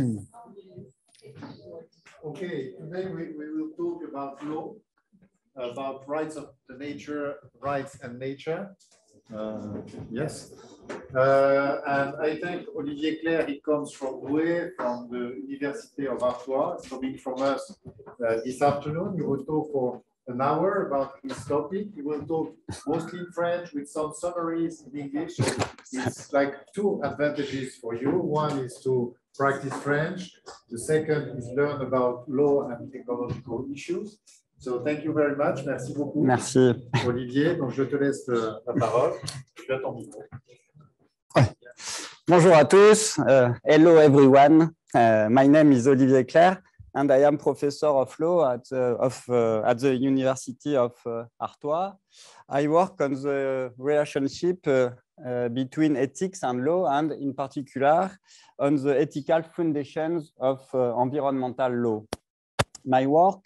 okay, today we, we will talk about law, about rights of the nature, rights and nature. Uh, yes. Uh, and I think Olivier Claire, he comes from Rouen, from the University of Artois, coming from us uh, this afternoon. He will talk for an hour about this topic. He will talk mostly in French with some summaries in English. it's like two advantages for you. One is to practice French. The second is learn about law and ecological issues. So thank you very much. Merci beaucoup. Merci. Olivier, donc je te laisse euh, la parole. Je Bonjour à tous. Euh, hello everyone. Euh, my name is Olivier Claire and I am professor of law at, uh, of, uh, at the University of uh, Artois. I work on the relationship Uh, between ethics and law, and in particular on the ethical foundations of uh, environmental law. My work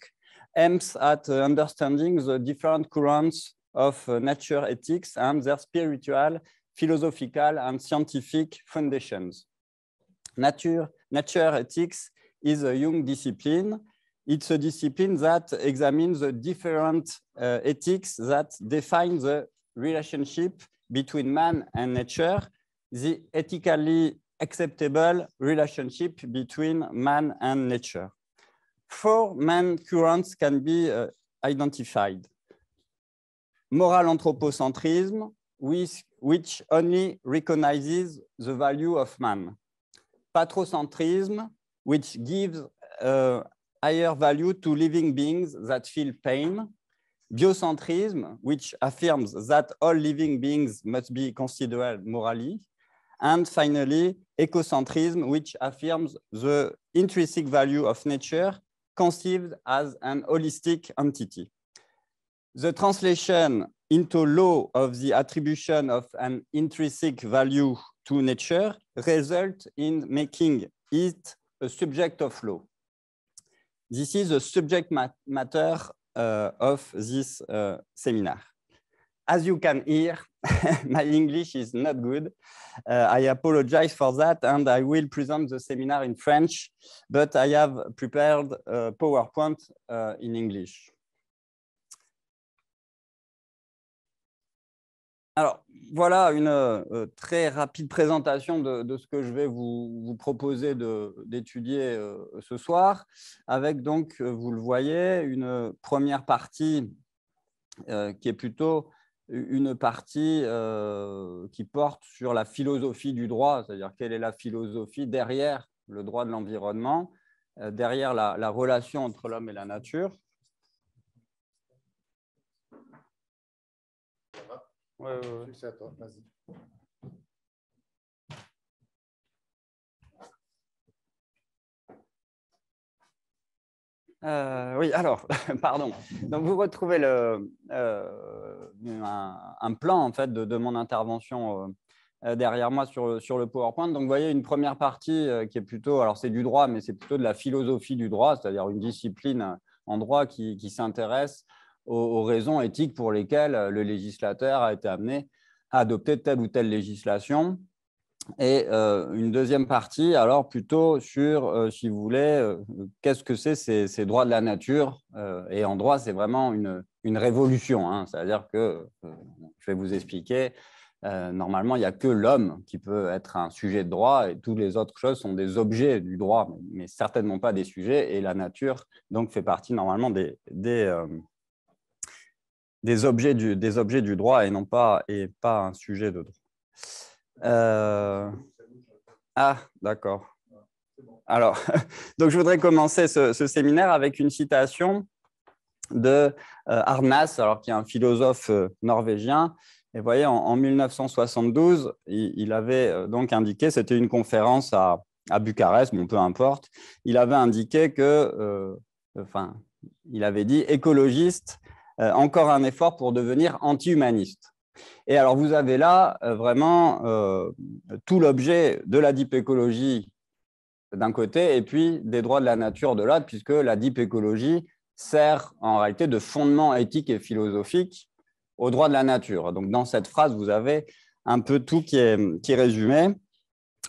aims at uh, understanding the different currents of uh, nature ethics and their spiritual, philosophical, and scientific foundations. Nature, nature ethics is a young discipline. It's a discipline that examines the different uh, ethics that define the relationship between man and nature, the ethically acceptable relationship between man and nature. Four main currents can be uh, identified. Moral anthropocentrism, with, which only recognizes the value of man. Patrocentrism, which gives uh, higher value to living beings that feel pain biocentrism, which affirms that all living beings must be considered morally, and finally, ecocentrism, which affirms the intrinsic value of nature conceived as an holistic entity. The translation into law of the attribution of an intrinsic value to nature results in making it a subject of law. This is a subject mat matter uh, of this uh, seminar. As you can hear, my English is not good. Uh, I apologize for that, and I will present the seminar in French, but I have prepared a PowerPoint uh, in English. Alors, voilà une euh, très rapide présentation de, ce que je vais vous, proposer d'étudier euh, ce soir, avec donc, euh, vous le voyez, une première partie qui est plutôt une partie qui porte sur la philosophie du droit, c'est-à-dire quelle est la philosophie derrière le droit de l'environnement, derrière la relation entre l'homme et la nature. Oui, ouais, à toi, vas-y. Euh, oui, alors, pardon. Donc, vous retrouvez euh, un, plan en fait de, mon intervention euh, derrière moi sur, le PowerPoint. Donc, vous voyez une première partie qui est plutôt, alors c'est du droit, mais c'est plutôt de la philosophie du droit, c'est-à-dire une discipline en droit qui s'intéresse aux, raisons éthiques pour lesquelles euh, le législateur a été amené à adopter telle ou telle législation. Et euh, une deuxième partie, alors plutôt sur, euh, si vous voulez, qu'est-ce que c'est ces, droits de la nature Et en droit, c'est vraiment une, une révolution. Hein. C'est-à-dire que, je vais vous expliquer, normalement, il n'y a que l'homme qui peut être un sujet de droit et toutes les autres choses sont des objets du droit, mais certainement pas des sujets. Et la nature, donc, fait partie normalement des, des, des objets du, des objets du droit et non pas, et pas un sujet de droit. Euh, ah, d'accord. Alors, donc je voudrais commencer ce, séminaire avec une citation de euh, Arnas, alors qui est un philosophe euh, norvégien. Et vous voyez, en, 1972, il, avait donc indiqué, c'était une conférence à, à Bucarest, bon, peu importe, il avait indiqué que, enfin, il avait dit écologiste, euh, encore un effort pour devenir anti-humaniste. Et alors vous avez là euh, vraiment euh, tout l'objet de la deep écologie d'un côté et puis des droits de la nature de l'autre, puisque la deep écologie sert en réalité de fondement éthique et philosophique aux droits de la nature. Donc dans cette phrase, vous avez un peu tout qui est, résumé.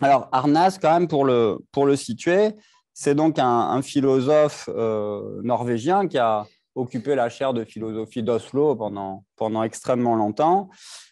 Alors Arnas, quand même, pour le, pour le situer, c'est donc un, philosophe norvégien qui a occupé la chaire de philosophie d'Oslo pendant, pendant extrêmement longtemps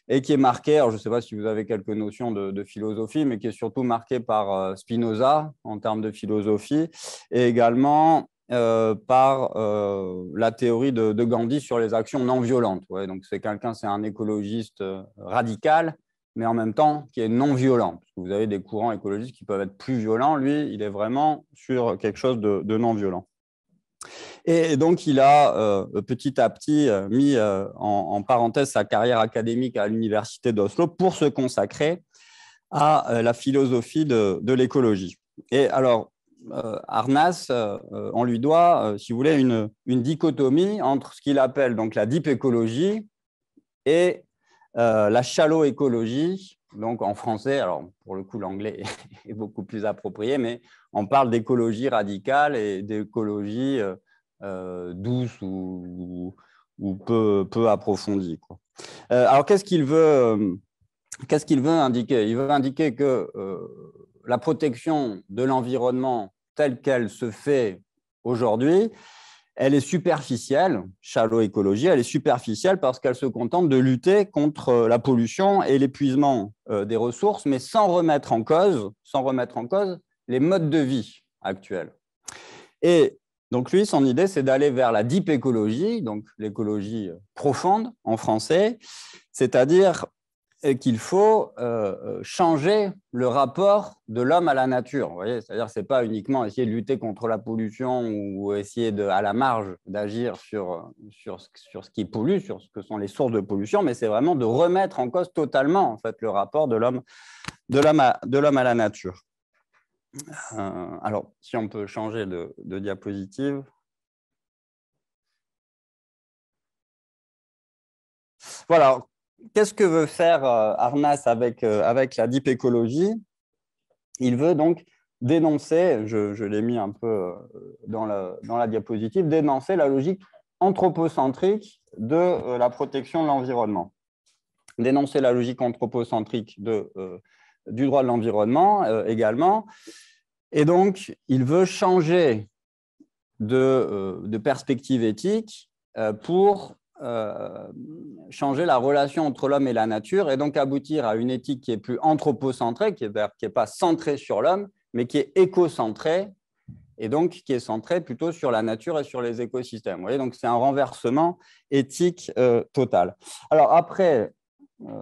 et qui est marqué, je ne sais pas si vous avez quelques notions de, philosophie, mais qui est surtout marqué par euh, Spinoza en termes de philosophie et également euh, par euh, la théorie de, Gandhi sur les actions non violentes. donc c'est quelqu'un, c'est un écologiste radical, mais en même temps qui est non violent. Parce que vous avez des courants écologistes qui peuvent être plus violents. Lui, il est vraiment sur quelque chose de non violent. Et donc, il a euh, petit à petit euh, mis euh, en, parenthèse sa carrière académique à l'université d'Oslo pour se consacrer à la philosophie de, l'écologie. Et alors, Arnas, on lui doit, si vous voulez, une, une dichotomie entre ce qu'il appelle donc la deep écologie et la shallow écologie. Donc en français, alors pour le coup l'anglais est beaucoup plus approprié, mais on parle d'écologie radicale et d'écologie euh, douce ou, ou, peu, approfondie. Euh, alors, qu'est-ce qu'il veut, euh, qu'est-ce qu'il veut indiquer Il veut indiquer que la protection de l'environnement telle qu'elle se fait aujourd'hui, elle est superficielle, shallow Écologie, elle est superficielle parce qu'elle se contente de lutter contre la pollution et l'épuisement des ressources, mais sans remettre en cause, sans remettre en cause les modes de vie actuels. Et donc lui, son idée, c'est d'aller vers la deep écologie, donc l'écologie euh, profonde en français, c'est-à-dire euh, qu'il faut euh, changer le rapport de l'homme à la nature. c'est-à-dire c'est pas uniquement essayer de lutter contre la pollution ou essayer à la marge d'agir sur, sur, ce qui pollue, sur ce que sont les sources de pollution, mais c'est vraiment de remettre en cause totalement en fait, le rapport de l'homme, de l'homme à la nature. Euh, alors, si on peut changer de, diapositive. Voilà, qu'est-ce que veut faire euh, Arnas avec, euh, avec la deep écologie Il veut donc dénoncer, je, l'ai mis un peu dans la, dans la, diapositive, dénoncer la logique anthropocentrique de la protection de l'environnement. Dénoncer la logique anthropocentrique de du droit de l'environnement euh, également. Et donc, il veut changer de, euh, perspective éthique euh, pour changer la relation entre l'homme et la nature et donc aboutir à une éthique qui est plus anthropocentrée, qui n'est pas centrée sur l'homme, mais qui est écocentrée et donc qui est centrée plutôt sur la nature et sur les écosystèmes. Vous voyez donc c'est un renversement éthique total. Alors après, euh,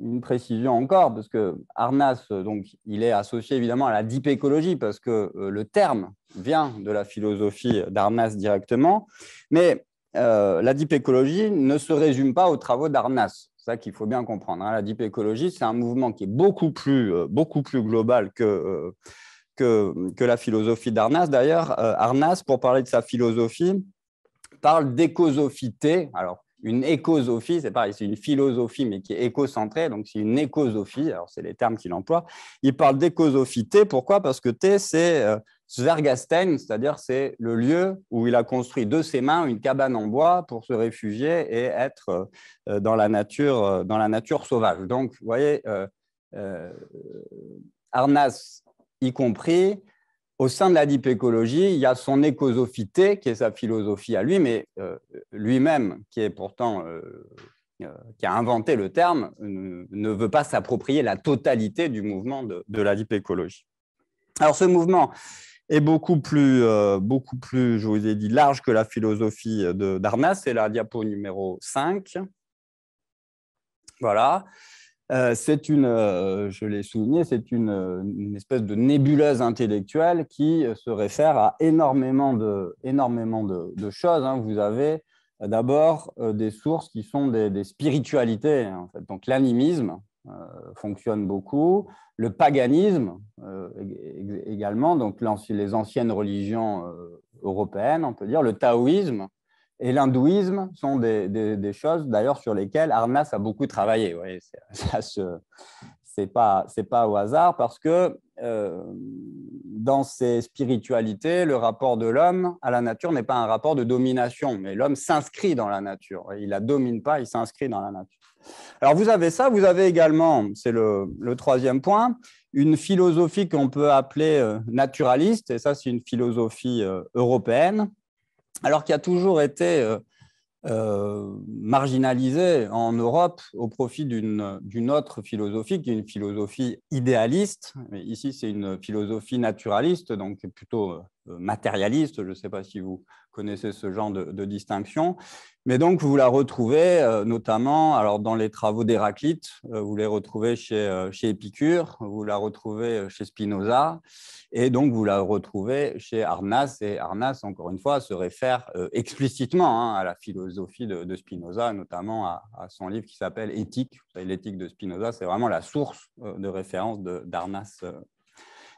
une précision encore, parce que Arnas, euh, donc, il est associé évidemment à la deep écologie, parce que euh, le terme vient de la philosophie d'Arnas directement, mais la deep écologie ne se résume pas aux travaux d'Arnas. C'est ça qu'il faut bien comprendre. Hein. La deep écologie, c'est un mouvement qui est beaucoup plus, beaucoup plus global que, que, que, la philosophie d'Arnas. D'ailleurs, Arnas, pour parler de sa philosophie, parle d'écosophité. Alors, une écosophie, c'est pareil, c'est une philosophie, mais qui est écocentrée, donc c'est une écosophie, alors c'est les termes qu'il emploie. Il parle d'écosophie T, pourquoi Parce que T, c'est euh, c'est-à-dire c'est le lieu où il a construit de ses mains une cabane en bois pour se réfugier et être euh, dans, la nature, euh, dans la nature sauvage. Donc, vous voyez, euh, Arnas y compris, au sein de la deep écologie, il y a son écosophité, qui est sa philosophie à lui, mais euh, lui-même, qui est pourtant euh, euh, qui a inventé le terme, ne veut pas s'approprier la totalité du mouvement de, la deep écologie. Alors ce mouvement est beaucoup plus, beaucoup plus, je vous ai dit, large que la philosophie d'Arnas, c'est la diapo numéro 5. Voilà. Euh, c'est une, euh, je l'ai souligné, c'est euh, une, espèce de nébuleuse intellectuelle qui se réfère à énormément de, énormément de, choses. Hein. Vous avez d'abord des sources qui sont des, spiritualités. Donc l'animisme fonctionne beaucoup, le paganisme également, donc les anciennes religions européennes, on peut dire, le taoïsme, et l'hindouisme sont des, choses d'ailleurs sur lesquelles Arnas a beaucoup travaillé. Oui, ce n'est pas, pas, au hasard parce que euh, dans ces spiritualités, le rapport de l'homme à la nature n'est pas un rapport de domination, mais l'homme s'inscrit dans la nature. Il la domine pas, il s'inscrit dans la nature. Alors vous avez ça, vous avez également, c'est le, troisième point, une philosophie qu'on peut appeler euh, naturaliste, et ça c'est une philosophie euh, européenne alors qu'il a toujours été euh, euh, marginalisé en Europe au profit d'une autre philosophie, qui est une philosophie idéaliste. ici, c'est une philosophie naturaliste, donc plutôt euh, matérialiste. Je ne sais pas si vous connaissez ce genre de, distinction. Mais donc, vous la retrouvez euh, notamment alors, dans les travaux d'Héraclite, euh, vous les retrouvez chez, euh, chez, Épicure, vous la retrouvez chez Spinoza, et donc vous la retrouvez chez Arnas. Et Arnas, encore une fois, se réfère explicitement hein, à la philosophie de, Spinoza, notamment à, à, son livre qui s'appelle Éthique. L'éthique de Spinoza, c'est vraiment la source de référence d'Arnas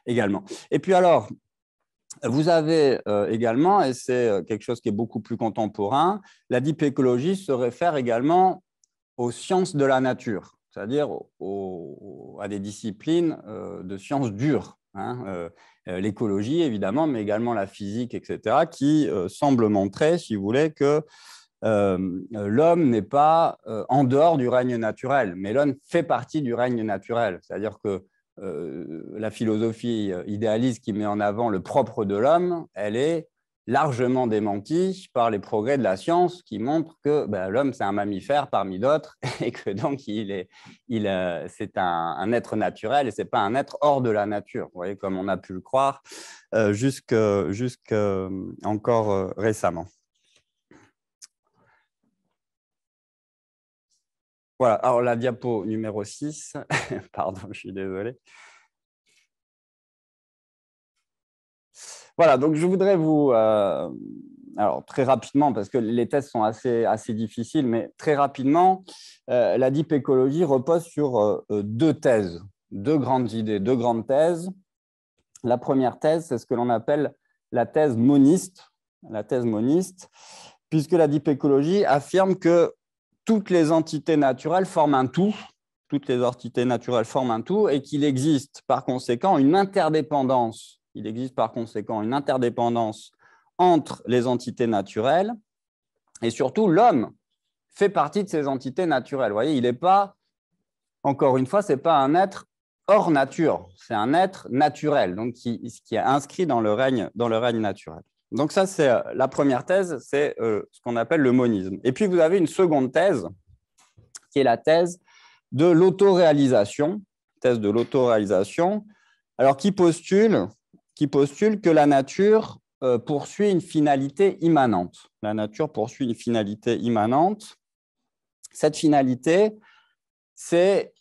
également. Et puis alors, vous avez euh, également, et c'est euh, quelque chose qui est beaucoup plus contemporain, la écologie se réfère également aux sciences de la nature, c'est-à-dire à des disciplines euh, de sciences dures, hein, l'écologie évidemment, mais également la physique, etc., qui semblent montrer, si vous voulez, que l'homme n'est pas en dehors du règne naturel, mais l'homme fait partie du règne naturel. C'est-à-dire que euh, la philosophie euh, idéaliste qui met en avant le propre de l'homme, elle est largement démentie par les progrès de la science qui montrent que ben, l'homme, c'est un mammifère parmi d'autres et que donc il est, euh, c'est un, être naturel et ce n'est pas un être hors de la nature, comme on a pu le croire jusqu'encore récemment. Voilà, la diapo numéro 6, pardon, je suis désolé. Voilà, donc je voudrais vous, euh, alors très rapidement, parce que les thèses sont assez, assez difficiles, mais très rapidement, euh, la deep écologie repose sur euh, deux thèses, deux grandes idées, deux grandes thèses. La première thèse, c'est ce que l'on appelle la thèse moniste, la thèse moniste, puisque la deep écologie affirme que toutes les entités naturelles forment un tout, toutes les entités naturelles forment un tout, et qu'il existe par conséquent une interdépendance. Il existe par conséquent une interdépendance entre les entités naturelles, et surtout l'homme fait partie de ces entités naturelles. Vous voyez, il n'est pas, encore une fois, ce n'est pas un être hors nature, c'est un être naturel, donc qui, qui est inscrit dans le règne, dans le règne naturel. Donc ça, c'est euh, la première thèse, c'est euh, ce qu'on appelle le monisme. Et puis vous avez une seconde thèse, qui est la thèse de l'autoréalisation, thèse de l'autoréalisation, alors qui postule, qui postule que la nature euh, poursuit une finalité immanente. La nature poursuit une finalité immanente. Cette finalité, c'est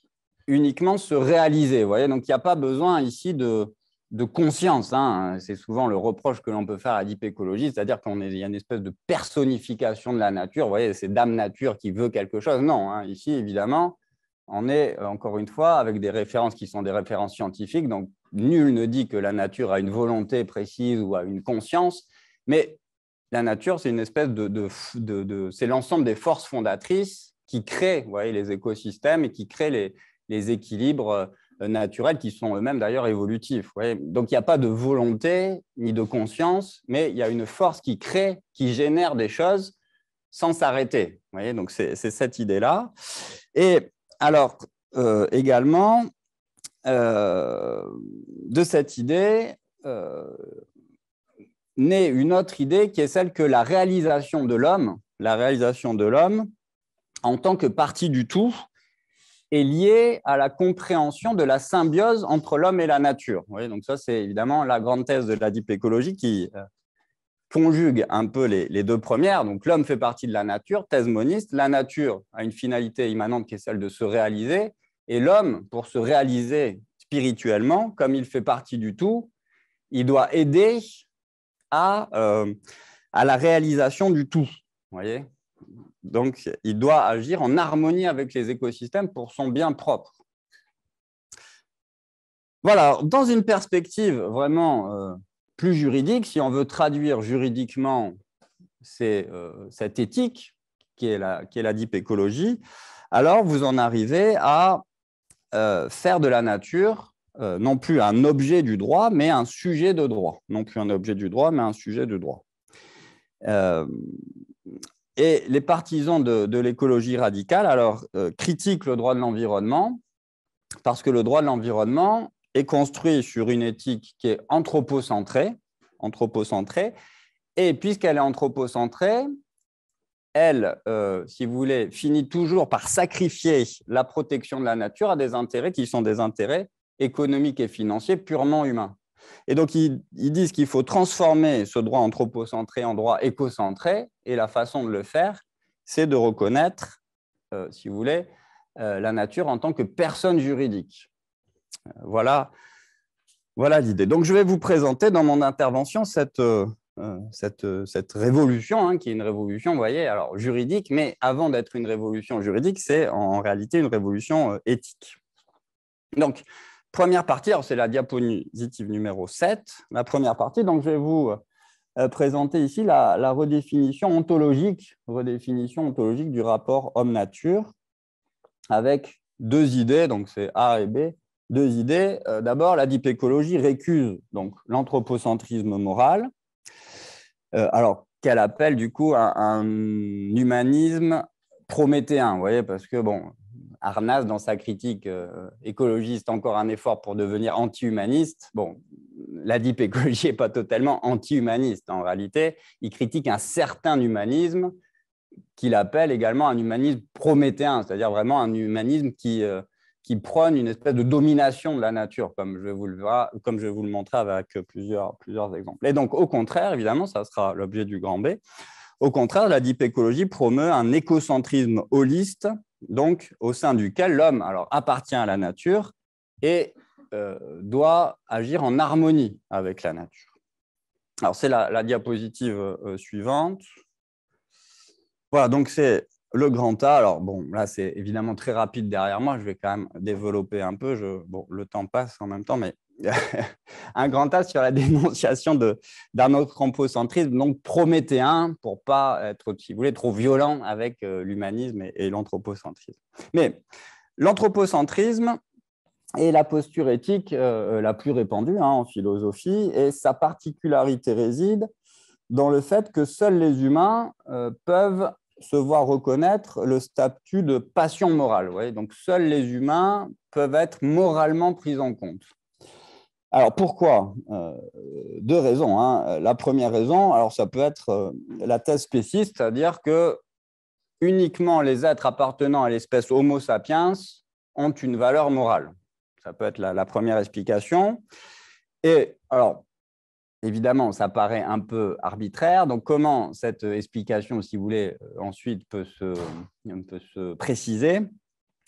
uniquement se réaliser. voyez Donc il n'y a pas besoin ici de, de conscience. Hein, c'est souvent le reproche que l'on peut faire à l'hypécologie, c'est-à-dire qu'il y a une espèce de personnification de la nature. Vous voyez, c'est Dame Nature qui veut quelque chose. Non, hein, ici, évidemment, on est euh, encore une fois avec des références qui sont des références scientifiques. Donc, nul ne dit que la nature a une volonté précise ou a une conscience, mais la nature, c'est une espèce de, c'est l'ensemble des forces fondatrices qui créent, vous voyez, les écosystèmes et qui créent les, les équilibres euh, euh, naturels qui sont eux-mêmes d'ailleurs évolutifs. Donc il n'y a pas de volonté ni de conscience, mais il y a une force qui crée, qui génère des choses sans s'arrêter. Donc c'est cette idée-là. Et alors euh, également, euh, de cette idée naît une autre idée qui est celle que la réalisation de l'homme, la réalisation de l'homme en tant que partie du tout, est lié à la compréhension de la symbiose entre l'homme et la nature. donc ça, c'est évidemment la grande thèse de la deep écologie qui euh, conjugue un peu les, deux premières. Donc l'homme fait partie de la nature, thèse moniste. La nature a une finalité immanente qui est celle de se réaliser. Et l'homme, pour se réaliser spirituellement, comme il fait partie du tout, il doit aider à, euh, à la réalisation du tout. Voyez donc, il doit agir en harmonie avec les écosystèmes pour son bien propre. Voilà, dans une perspective vraiment euh, plus juridique, si on veut traduire juridiquement euh, cette éthique qui est, la, la deep écologie, alors vous en arrivez à euh, faire de la nature non plus un objet du droit, mais un sujet de droit. Non plus un objet du droit, mais un sujet de droit. Et les partisans de, l'écologie radicale, alors, euh, critiquent le droit de l'environnement parce que le droit de l'environnement est construit sur une éthique qui est anthropocentrée, et puisqu'elle est anthropocentrée, elle, euh, si vous voulez, finit toujours par sacrifier la protection de la nature à des intérêts qui sont des intérêts économiques et financiers purement humains. Et donc, ils, disent qu'il faut transformer ce droit anthropocentré en droit écocentré. Et la façon de le faire, c'est de reconnaître, euh, si vous voulez, euh, la nature en tant que personne juridique. Euh, voilà voilà l'idée. Donc, je vais vous présenter dans mon intervention cette, cette, cette révolution, hein, qui est une révolution, vous voyez, alors juridique, mais avant d'être une révolution juridique, c'est en réalité une révolution éthique. Donc, première partie, c'est la diapositive numéro 7, la première partie, donc je vais vous euh, présenter ici la, redéfinition ontologique, redéfinition ontologique du rapport homme-nature, avec deux idées, donc c'est A et B, deux idées. Euh, d'abord, la dipécologie récuse donc l'anthropocentrisme moral, euh, alors qu'elle appelle du coup un, humanisme prométhéen, vous voyez, parce que bon, Arnaz, dans sa critique euh, écologiste, encore un effort pour devenir anti-humaniste. Bon, la deep écologie n'est pas totalement anti-humaniste en réalité. Il critique un certain humanisme qu'il appelle également un humanisme prométhéen, c'est-à-dire vraiment un humanisme qui, euh, qui prône une espèce de domination de la nature, comme je vous le, comme je vous le montrer avec plusieurs, plusieurs exemples. Et donc, au contraire, évidemment, ça sera l'objet du grand B. Au contraire, la deep écologie promeut un écocentrisme holiste donc au sein duquel l'homme alors, appartient à la nature et euh, doit agir en harmonie avec la nature. Alors c'est la, diapositive euh, suivante. Voilà, donc c'est le grand A. Alors bon, là c'est évidemment très rapide derrière moi, je vais quand même développer un peu. le temps passe en même temps, mais un grand tas sur la dénonciation d'un autre anthropocentrisme, donc prométhéen, pour pas être, si vous voulez, trop violent avec euh, l'humanisme et, l'anthropocentrisme. Mais l'anthropocentrisme est la posture éthique euh, euh, la plus répandue hein, en philosophie, et sa particularité réside dans le fait que seuls les humains peuvent se voir reconnaître le statut de passion morale. Donc seuls les humains peuvent être moralement pris en compte. Alors pourquoi euh, Deux raisons. Hein. La première raison, alors ça peut être euh, la thèse spéciste, c'est-à-dire que uniquement les êtres appartenant à l'espèce Homo sapiens ont une valeur morale. Ça peut être la, première explication. Et alors, évidemment, ça paraît un peu arbitraire. Donc comment cette explication, si vous voulez, euh, ensuite peut se, préciser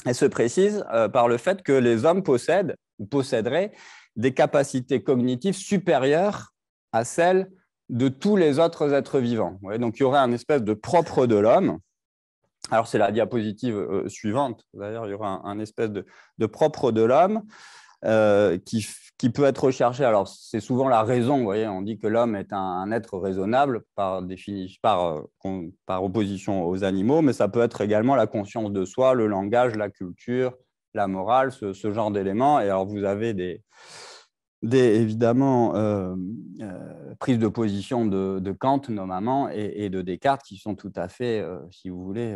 Elle se précise par le fait que les hommes possèdent ou posséderaient des capacités cognitives supérieures à celles de tous les autres êtres vivants. donc il y aurait un espèce de propre de l'homme. Alors c'est la diapositive euh, suivante, d'ailleurs, il y aura un, espèce de, propre de l'homme euh, qui, peut être recherché. Alors c'est souvent la raison, vous voyez, on dit que l'homme est un, être raisonnable par, euh, par opposition aux animaux, mais ça peut être également la conscience de soi, le langage, la culture, la morale, ce, genre d'éléments. Et alors, vous avez des, évidemment, euh, euh, prises de position de, Kant, notamment, et, de Descartes, qui sont tout à fait, euh, si vous voulez,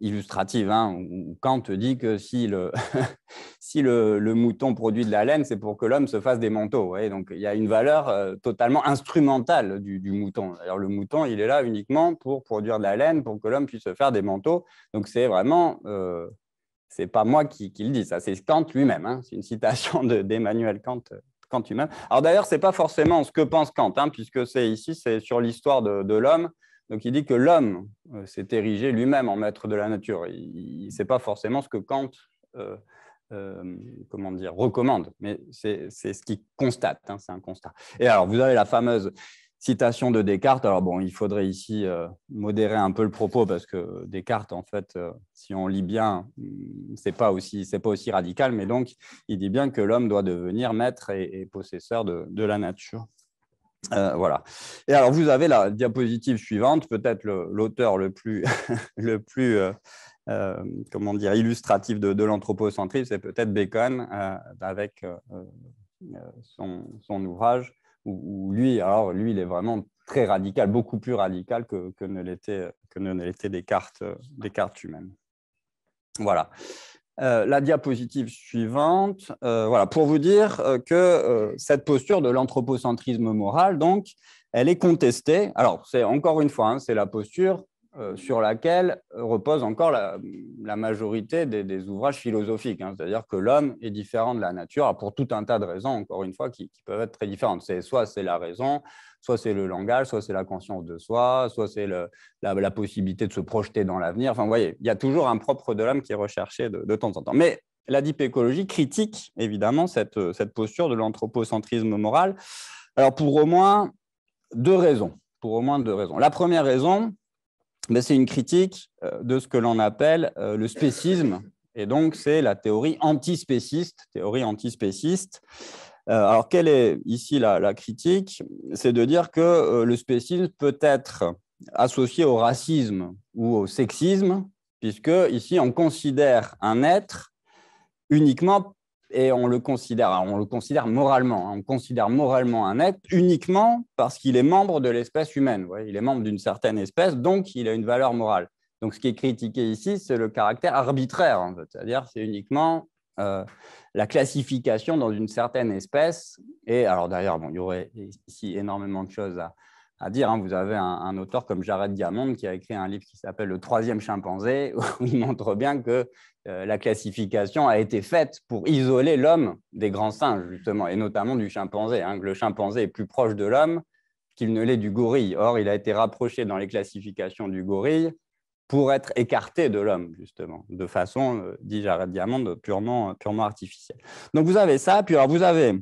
illustratives, hein, Kant dit que si le, mouton produit de la laine, c'est pour que l'homme se fasse des manteaux. et Donc, il y a une valeur totalement instrumentale du, du mouton. Alors, le mouton, il est là uniquement pour produire de la laine, pour que l'homme puisse se faire des manteaux. Donc, c'est vraiment c'est pas moi qui, qui, le dis, ça, c'est Kant lui-même. Hein. C'est une citation d'Emmanuel Kant, euh, Kant lui-même. Alors d'ailleurs, ce n'est pas forcément ce que pense Kant, hein, puisque c'est ici, c'est sur l'histoire de, l'homme. Donc il dit que l'homme euh, s'est érigé lui-même en maître de la nature. Il n'est pas forcément ce que Kant euh, comment dire, recommande, mais c'est ce qu'il constate, hein, c'est un constat. Et alors vous avez la fameuse citation de Descartes. Alors bon, il faudrait ici euh, modérer un peu le propos parce que Descartes, en fait, euh, si on lit bien, mm, c'est pas aussi c'est pas aussi radical. Mais donc, il dit bien que l'homme doit devenir maître et, possesseur de, la nature. Euh, voilà. Et alors, vous avez la diapositive suivante, peut-être l'auteur le, plus le plus comment dire illustratif de, de l'anthropocentrisme, c'est peut-être Bacon avec son, ouvrage lui, alors lui, il est vraiment très radical, beaucoup plus radical que, ne l'était que ne l'était Descartes, euh, Descartes lui-même. Voilà. Euh, la diapositive suivante, euh, voilà, pour vous dire que cette posture de l'anthropocentrisme moral, donc, elle est contestée. Alors, c'est encore une fois, hein, c'est la posture euh, sur laquelle repose encore la, majorité des, ouvrages philosophiques. Hein. C'est-à-dire que l'homme est différent de la nature pour tout un tas de raisons, encore une fois, qui, peuvent être très différentes. C'est soit c'est la raison, soit c'est le langage, soit c'est la conscience de soi, soit c'est la, possibilité de se projeter dans l'avenir. Enfin, vous voyez, il y a toujours un propre de l'homme qui est recherché de, temps en temps. Mais la dipécologie critique évidemment cette, cette posture de l'anthropocentrisme moral. Alors pour au moins deux raisons. Pour au moins deux raisons. La première raison, ben, c'est une critique euh, de ce que l'on appelle euh, le spécisme. Et donc, c'est la théorie antispéciste, théorie antispéciste. Euh, alors, quelle est ici la, la critique C'est de dire que le spécisme peut être associé au racisme ou au sexisme, puisque ici, on considère un être uniquement et on le considère, hein, on le considère moralement, hein. on considère moralement un être uniquement parce qu'il est membre de l'espèce humaine. Il est membre d'une certaine espèce, donc il a une valeur morale. Donc ce qui est critiqué ici, c'est le caractère arbitraire, hein. c'est-à-dire c'est uniquement euh, la classification dans une certaine espèce. Et alors d'ailleurs, bon, il y aurait ici énormément de choses à, dire. Vous avez un, un, auteur comme Jared Diamond qui a écrit un livre qui s'appelle Le troisième chimpanzé, où il montre bien que euh, la classification a été faite pour isoler l'homme des grands singes, justement, et notamment du chimpanzé. Hein, le chimpanzé est plus proche de l'homme qu'il ne l'est du gorille. Or, il a été rapproché dans les classifications du gorille pour être écarté de l'homme, justement, de façon, euh, dis dit Jared Diamond, purement, euh, purement artificielle. Donc, vous avez ça, puis vous avez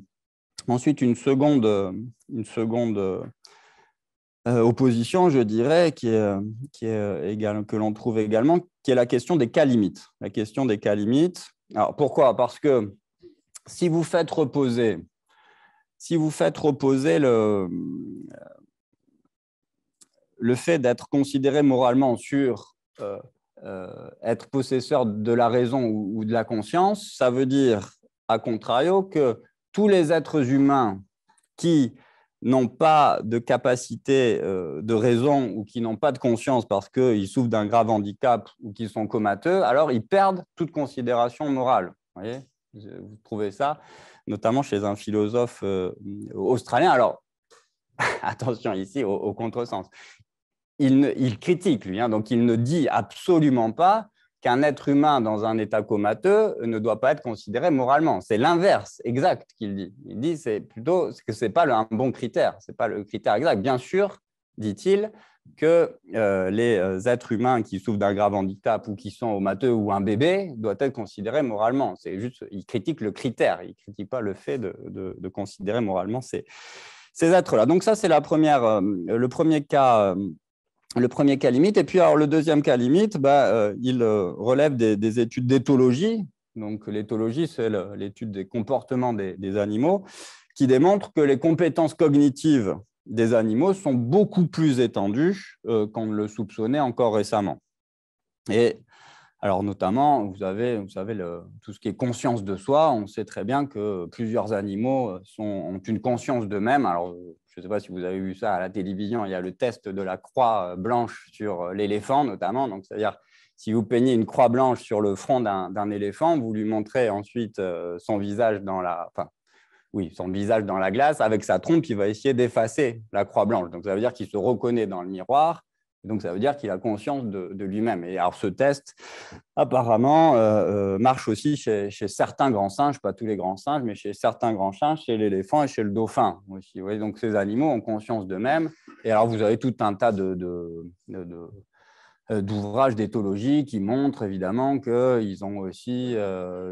ensuite une seconde, une seconde euh, opposition, je dirais, qui est, euh, euh, que l'on trouve également, qui est la question des cas limites. La question des cas limites. Alors pourquoi Parce que si vous faites reposer, si vous faites reposer le, le fait d'être considéré moralement sur être possesseur de la raison ou de la conscience, ça veut dire, à contrario, que tous les êtres humains qui n'ont pas de capacité euh, de raison ou qui n'ont pas de conscience parce qu'ils souffrent d'un grave handicap ou qu'ils sont comateux, alors ils perdent toute considération morale. Vous, trouvez ça notamment chez un philosophe euh, australien. Alors, attention ici au, contresens. Il, critique, lui, hein, donc il ne dit absolument pas qu'un être humain dans un état comateux ne doit pas être considéré moralement. C'est l'inverse exact qu'il dit. Il dit c'est plutôt que ce n'est pas un bon critère, ce n'est pas le critère exact. Bien sûr, dit-il, que euh, les euh, êtres humains qui souffrent d'un grave handicap ou qui sont comateux ou un bébé doivent être considérés moralement. C'est juste, il critique le critère, il critique pas le fait de, considérer moralement ces, ces êtres-là. Donc ça, c'est la première, euh, le premier cas le premier cas limite. Et puis, alors, le deuxième cas limite, bah, euh, il euh, relève des, études d'éthologie. Donc, l'éthologie, c'est l'étude des comportements des, animaux, qui démontre que les compétences cognitives des animaux sont beaucoup plus étendues euh, qu'on ne le soupçonnait encore récemment. Et alors, notamment, vous, avez, vous savez, tout ce qui est conscience de soi, on sait très bien que plusieurs animaux ont une conscience d'eux-mêmes. Alors, je ne sais pas si vous avez vu ça à la télévision, il y a le test de la croix euh, blanche sur euh, l'éléphant notamment. Donc, c'est-à-dire, si vous peignez une croix blanche sur le front d'un éléphant, vous lui montrez ensuite euh, son visage dans la, oui, son visage dans la glace, avec sa trompe, qui va essayer d'effacer la croix blanche. Donc, ça veut dire qu'il se reconnaît dans le miroir donc, ça veut dire qu'il a conscience de, lui-même. Et alors, ce test, apparemment, euh, euh, marche aussi chez, certains grands singes, pas tous les grands singes, mais chez certains grands singes, chez l'éléphant et chez le dauphin aussi. donc, ces animaux ont conscience d'eux-mêmes. Et alors, vous avez tout un tas de, euh, d'ouvrages d'éthologie qui montrent évidemment qu'ils ont aussi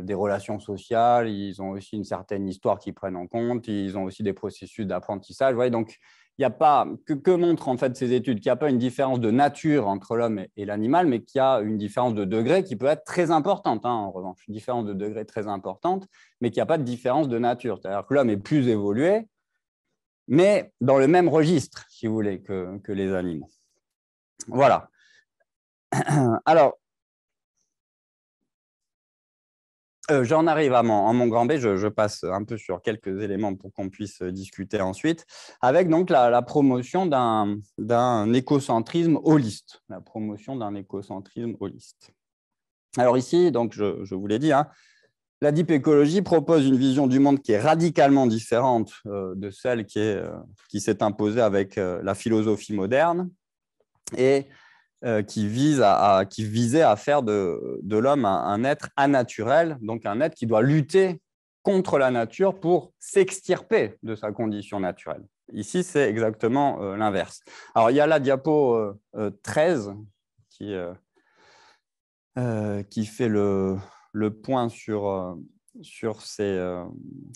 des relations sociales, ils ont aussi une certaine histoire qu'ils prennent en compte, ils ont aussi des processus d'apprentissage. Vous voyez, donc a pas, que, montrent en fait ces études Qu'il n'y a pas une différence de nature entre l'homme et, l'animal, mais qu'il y a une différence de degré qui peut être très importante, hein, en revanche, une différence de degré très importante, mais qu'il n'y a pas de différence de nature. C'est-à-dire que l'homme est plus évolué, mais dans le même registre, si vous voulez, que, que les animaux. Voilà. Alors, Euh, j'en arrive à mon, grand B, je, passe un peu sur quelques éléments pour qu'on puisse euh, discuter ensuite, avec donc la, promotion d'un écocentrisme holiste. La promotion d'un écocentrisme holiste. Alors ici, donc je, vous l'ai dit, hein, la deep écologie propose une vision du monde qui est radicalement différente euh, de celle qui s'est imposée avec la philosophie moderne. Et euh, qui, vise à, qui visait à faire de, de l'homme un, être anaturel, donc un être qui doit lutter contre la nature pour s'extirper de sa condition naturelle. Ici, c'est exactement euh, l'inverse. Alors, il y a la diapo 13 euh, qui, qui fait le, le point sur, sur, ces,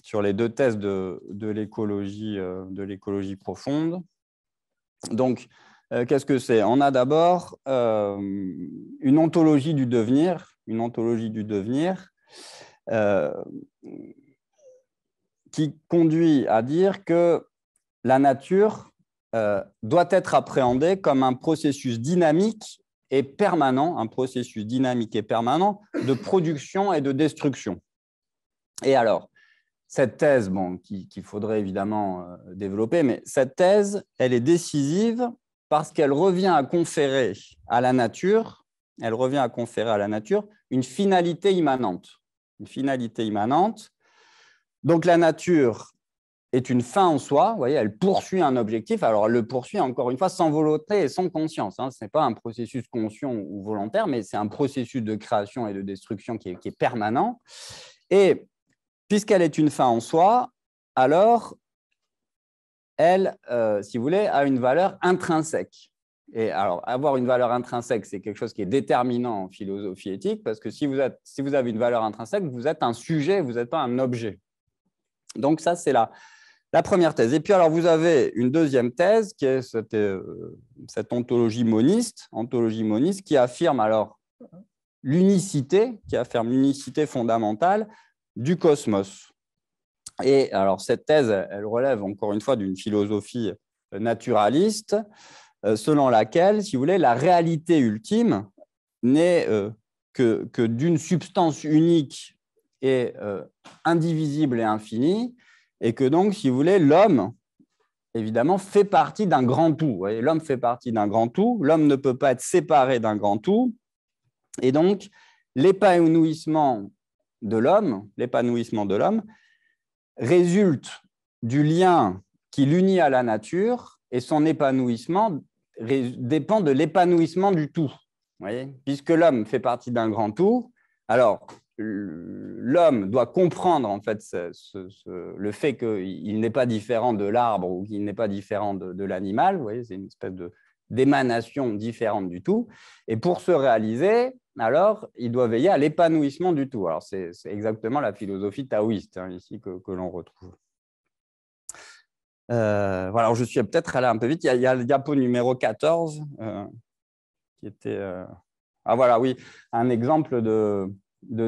sur les deux thèses de, de l'écologie profonde. Donc, euh, qu'est-ce que c'est On a d'abord euh, une ontologie du devenir, une ontologie du devenir euh, qui conduit à dire que la nature doit être appréhendée comme un processus dynamique et permanent, un processus dynamique et permanent de production et de destruction. Et alors, cette thèse, bon, qu'il faudrait évidemment développer, mais cette thèse, elle est décisive parce qu'elle revient à conférer à la nature, elle revient à conférer à la nature une finalité immanente. Une finalité immanente. Donc la nature est une fin en soi, voyez, elle poursuit un objectif, alors elle le poursuit encore une fois sans volonté et sans conscience. Hein. Ce n'est pas un processus conscient ou volontaire, mais c'est un processus de création et de destruction qui est permanent. Et puisqu'elle est une fin en soi, alors elle, euh, si vous voulez, a une valeur intrinsèque. Et alors, avoir une valeur intrinsèque, c'est quelque chose qui est déterminant en philosophie éthique, parce que si vous, avez une valeur intrinsèque, vous êtes un sujet, vous n'êtes pas un objet. Donc ça, c'est la, première thèse. Et puis alors, vous avez une deuxième thèse, qui est cette, euh, cette ontologie moniste, ontologie moniste, qui affirme alors l'unicité, qui affirme l'unicité fondamentale du cosmos. Et alors, cette thèse, elle relève encore une fois d'une philosophie naturaliste, euh, selon laquelle, si vous voulez, la réalité ultime n'est euh, que, d'une substance unique et euh, indivisible et infinie, et que donc, si vous voulez, l'homme, évidemment, fait partie d'un grand tout. L'homme fait partie d'un grand tout, l'homme ne peut pas être séparé d'un grand tout, et donc l'épanouissement de l'homme, l'épanouissement de l'homme, résulte du lien qui l'unit à la nature et son épanouissement dépend de l'épanouissement du tout. Puisque l'homme fait partie d'un grand tout, alors l'homme doit comprendre en fait le fait qu'il n'est pas différent de l'arbre ou qu'il n'est pas différent de, l'animal. c'est une espèce d'émanation différente du tout. Et pour se réaliser, alors il doit veiller à l'épanouissement du tout. Alors c'est exactement la philosophie taoïste hein, ici que, l'on retrouve. Euh, voilà, je suis peut-être allé un peu vite. Il y, a, le diapo numéro 14 euh, qui était. Euh, ah voilà, oui, un exemple de,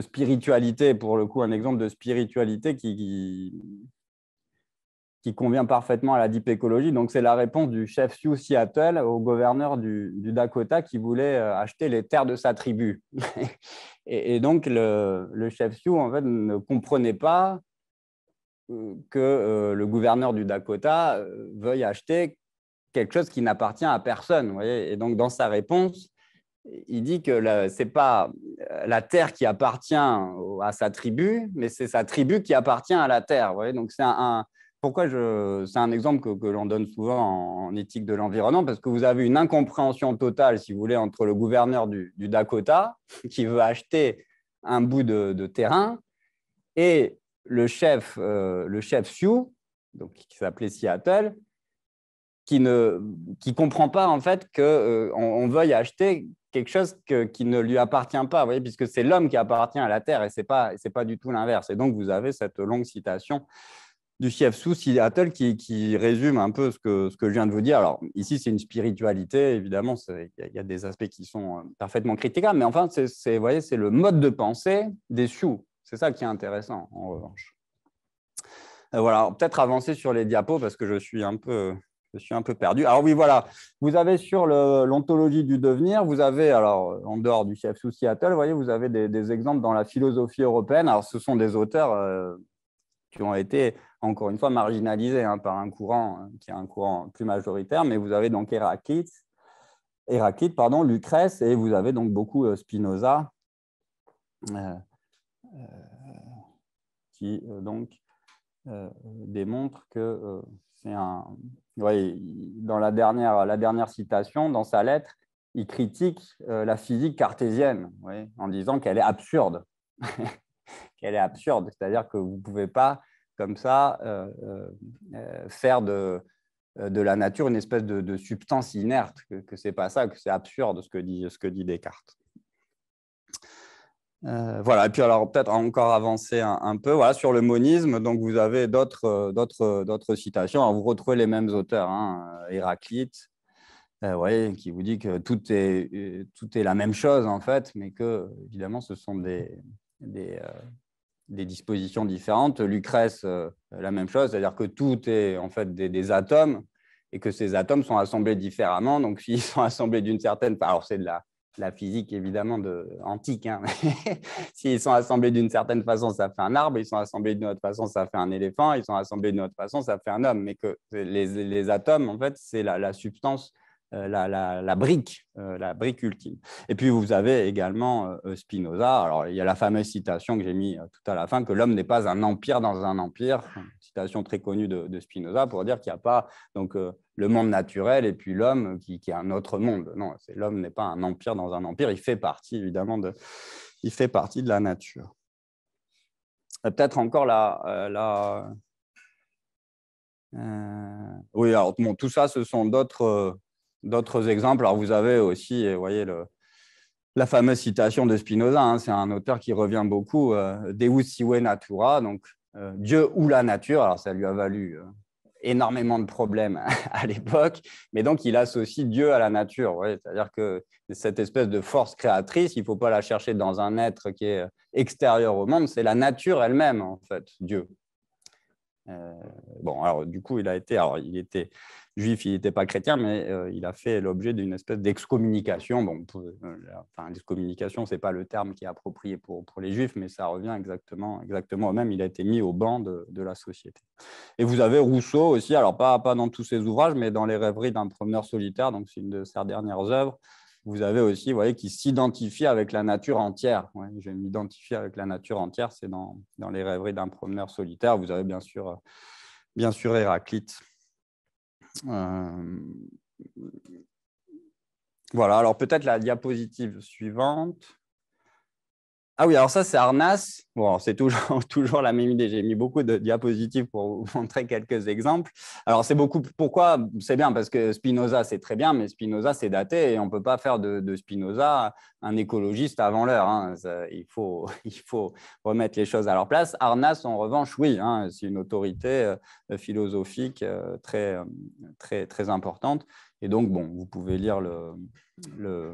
spiritualité, pour le coup, un exemple de spiritualité qui, qui convient parfaitement à la deep écologie. Donc, c'est la réponse du chef Sioux Seattle au gouverneur du, Dakota qui voulait euh, acheter les terres de sa tribu. et, donc, le, chef Sioux, en fait, ne comprenait pas euh, que euh, le gouverneur du Dakota veuille acheter quelque chose qui n'appartient à personne. Vous voyez et donc, dans sa réponse, il dit que ce n'est pas la terre qui appartient à sa tribu, mais c'est sa tribu qui appartient à la terre. Vous voyez donc, c'est un pourquoi c'est un exemple que, l'on donne souvent en, éthique de l'environnement, parce que vous avez une incompréhension totale, si vous voulez, entre le gouverneur du, Dakota, qui veut acheter un bout de, terrain, et le chef, euh, Sioux, donc, qui s'appelait Seattle, qui ne comprend pas en fait qu'on euh, on veuille acheter quelque chose qui ne lui appartient pas, voyez, puisque c'est l'homme qui appartient à la terre et c'est pas c'est pas du tout l'inverse. Et donc vous avez cette longue citation du chef sous Seattle qui, résume un peu ce que, ce que je viens de vous dire. Alors, ici, c'est une spiritualité, évidemment, il y, a des aspects qui sont euh, parfaitement critiquables, mais enfin, c'est, vous voyez, c'est le mode de pensée des Sioux. C'est ça qui est intéressant, en revanche. Euh, voilà, peut-être avancer sur les diapos parce que je suis un peu. Je suis un peu perdu. Alors oui, voilà. Vous avez sur l'ontologie du devenir, vous avez, alors euh, en dehors du chef sous Seattle, vous voyez, vous avez des, exemples dans la philosophie européenne. Alors ce sont des auteurs qui ont été encore une fois marginalisé hein, par un courant hein, qui est un courant plus majoritaire, mais vous avez donc Héraclite, Héraclite pardon, Lucrèce, et vous avez donc beaucoup euh, Spinoza, euh, euh, qui donc démontre que c'est un... dans la dernière, la dernière citation, dans sa lettre, il critique la physique cartésienne en disant qu'elle est absurde. qu'elle est absurde, c'est-à-dire que vous ne pouvez pas comme ça, euh, euh, euh, faire de, de, la nature une espèce de, substance inerte, que, ce c'est pas ça, que c'est absurde ce que dit, ce que dit Descartes. voilà, et puis alors peut-être encore avancer un, peu voilà, sur le monisme. Donc vous avez d'autres citations. vous retrouvez les mêmes auteurs, hein, Héraclite, euh, qui vous dit que tout est, tout est la même chose en fait, mais que évidemment ce sont des, des dispositions différentes. Lucrèce, euh, la même chose, c'est-à-dire que tout est en fait des, atomes et que ces atomes sont assemblés différemment. Donc, s'ils sont assemblés d'une certaine, alors c'est de la, physique évidemment de, antique. Hein, s'ils sont assemblés d'une certaine façon, ça fait un arbre. Ils sont assemblés d'une autre façon, ça fait un éléphant. Ils sont assemblés d'une autre façon, ça fait un homme. Mais que les, atomes, en fait, c'est la substance euh, la, brique, euh, la brique ultime. Et puis vous avez également euh, Spinoza. Alors il y a la fameuse citation que j'ai mise tout à la fin que l'homme n'est pas un empire dans un empire. citation très connue de, Spinoza pour dire qu'il n'y a pas donc le monde naturel et puis l'homme qui, est un autre monde. Non, l'homme n'est pas un empire dans un empire. Il fait partie évidemment de, il fait partie de la nature. Peut-être encore la, la oui, alors tout ça, ce sont d'autres d'autres exemples. Alors, vous avez aussi, euh, vous voyez, la fameuse citation de Spinoza, hein, c'est un auteur qui revient beaucoup, euh, Deus sive natura, donc euh, Dieu ou la nature. Alors, ça lui a valu énormément de problèmes à l'époque, mais donc il associe Dieu à la nature. C'est-à-dire que cette espèce de force créatrice, il ne faut pas la chercher dans un être qui est extérieur au monde, c'est la nature elle-même, en fait, Dieu. bon, alors du coup, il a été, il était juif, il n'était pas chrétien, mais euh, il a fait l'objet d'une espèce d'excommunication. Bon, euh, enfin, l'excommunication, ce n'est pas le terme qui est approprié pour, pour les juifs, mais ça revient exactement, exactement au même. Il a été mis au banc de, de la société. Et vous avez Rousseau aussi, alors pas, pas dans tous ses ouvrages, mais dans Les rêveries d'un promeneur solitaire, donc c'est une de ses dernières œuvres vous avez aussi, vous voyez, qui s'identifie avec la nature entière. Ouais, je vais m'identifier avec la nature entière, c'est dans, dans, les rêveries d'un promeneur solitaire. Vous avez bien sûr, bien sûr Héraclite. Euh, voilà, alors peut-être la diapositive suivante. Ah oui, alors ça, c'est Arnas. Bon, c'est toujours, la même idée. J'ai mis beaucoup de diapositives pour vous montrer quelques exemples. Alors, c'est beaucoup. Pourquoi C'est bien parce que Spinoza, c'est très bien, mais Spinoza, c'est daté et on ne peut pas faire de, Spinoza un écologiste avant l'heure. Hein. Il, faut, il faut remettre les choses à leur place. Arnas, en revanche, oui, hein, c'est une autorité euh, philosophique euh, très, euh, très, très importante. Et donc, bon, vous pouvez lire le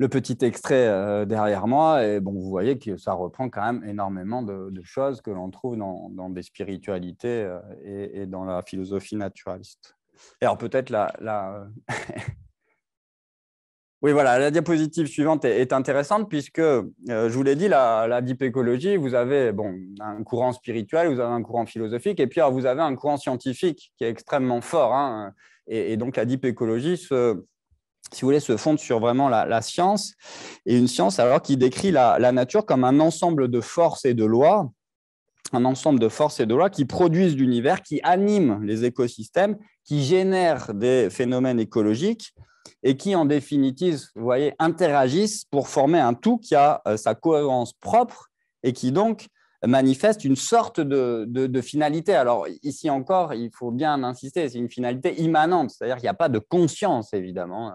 le petit extrait euh, derrière moi. Et bon, vous voyez que ça reprend quand même énormément de, choses que l'on trouve dans, des spiritualités euh, et, dans la philosophie naturaliste. alors peut-être la... la... Euh, oui, voilà, la diapositive suivante est, intéressante puisque, je vous l'ai dit, la, la deep écologie, vous avez bon, un courant spirituel, vous avez un courant philosophique, et puis vous avez un courant scientifique qui est extrêmement fort. Hein, et, donc la deep écologie se si vous voulez, se fonde sur vraiment la, science, et une science alors qui décrit la, nature comme un ensemble de forces et de lois, un ensemble de forces et de lois qui produisent l'univers, qui animent les écosystèmes, qui génèrent des phénomènes écologiques et qui, en définitive, vous voyez, interagissent pour former un tout qui a euh, sa cohérence propre et qui donc manifeste une sorte de, de, finalité. Alors ici encore, il faut bien insister, c'est une finalité immanente, c'est-à-dire qu'il n'y a pas de conscience, évidemment. Hein.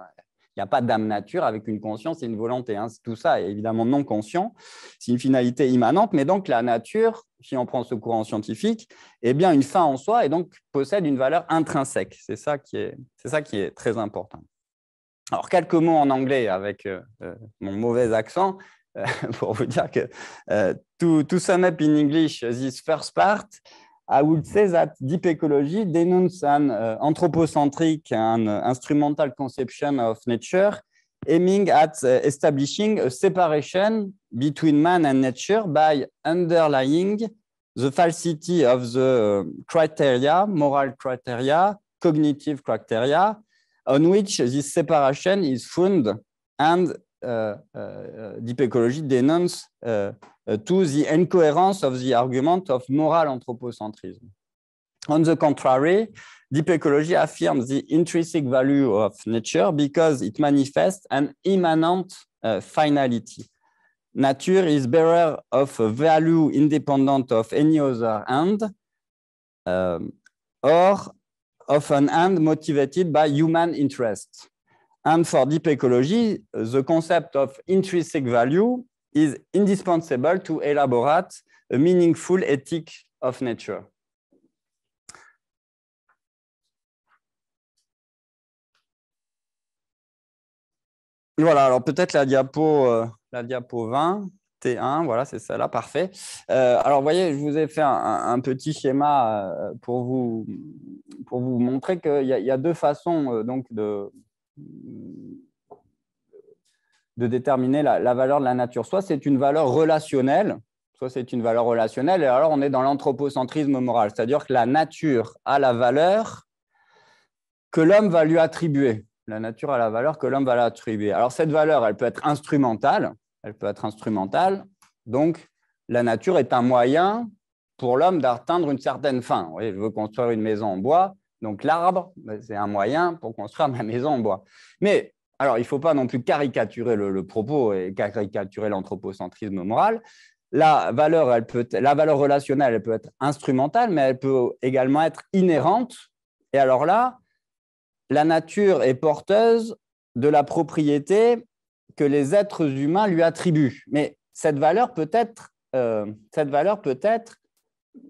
Il n'y a pas d'âme nature avec une conscience et une volonté. Hein. Tout ça est évidemment non conscient. C'est une finalité immanente, mais donc la nature, si on prend ce courant scientifique, est eh bien une fin en soi et donc possède une valeur intrinsèque. C'est ça qui est, c'est ça qui est très important. Alors, quelques mots en anglais avec euh, euh, mon mauvais accent euh, pour vous dire que tout to, to sum up in English this first part, I would say that deep ecology denounces an euh, anthropocentric and euh, instrumental conception of nature aiming at euh, establishing a separation between man and nature by underlying the falsity of the uh, criteria, moral criteria, cognitive criteria, on which this separation is found and uh, uh, deep ecology denounces Uh, to the incoherence of the argument of moral anthropocentrism. On the contrary, deep ecology affirms the intrinsic value of nature because it manifests an immanent uh, finality. Nature is bearer of a value independent of any other end um, or of an end motivated by human interest. And for deep ecology, the concept of intrinsic value is indispensable to elaborate a meaningful ethic of nature. Voilà, alors peut-être la diapo, euh, la diapo 20, T1, voilà, c'est celle-là, parfait. Euh, alors, vous voyez, je vous ai fait un, petit schéma euh, pour, vous, pour vous montrer qu'il y, y, a deux façons donc de de déterminer la, valeur de la nature. Soit c'est une valeur relationnelle, soit c'est une valeur relationnelle, et alors on est dans l'anthropocentrisme moral, c'est-à-dire que la nature a la valeur que l'homme va lui attribuer. La nature a la valeur que l'homme va lui attribuer. Alors cette valeur, elle peut être instrumentale, elle peut être instrumentale, donc la nature est un moyen pour l'homme d'atteindre une certaine fin. Je veux construire une maison en bois, donc l'arbre, c'est un moyen pour construire ma maison en bois. Mais alors, il ne faut pas non plus caricaturer le, propos et caricaturer l'anthropocentrisme moral. La valeur, la valeur relationnelle, elle peut être instrumentale, mais elle peut également être inhérente. Et alors là, la nature est porteuse de la propriété que les êtres humains lui attribuent. Mais cette valeur peut être, euh, cette valeur peut être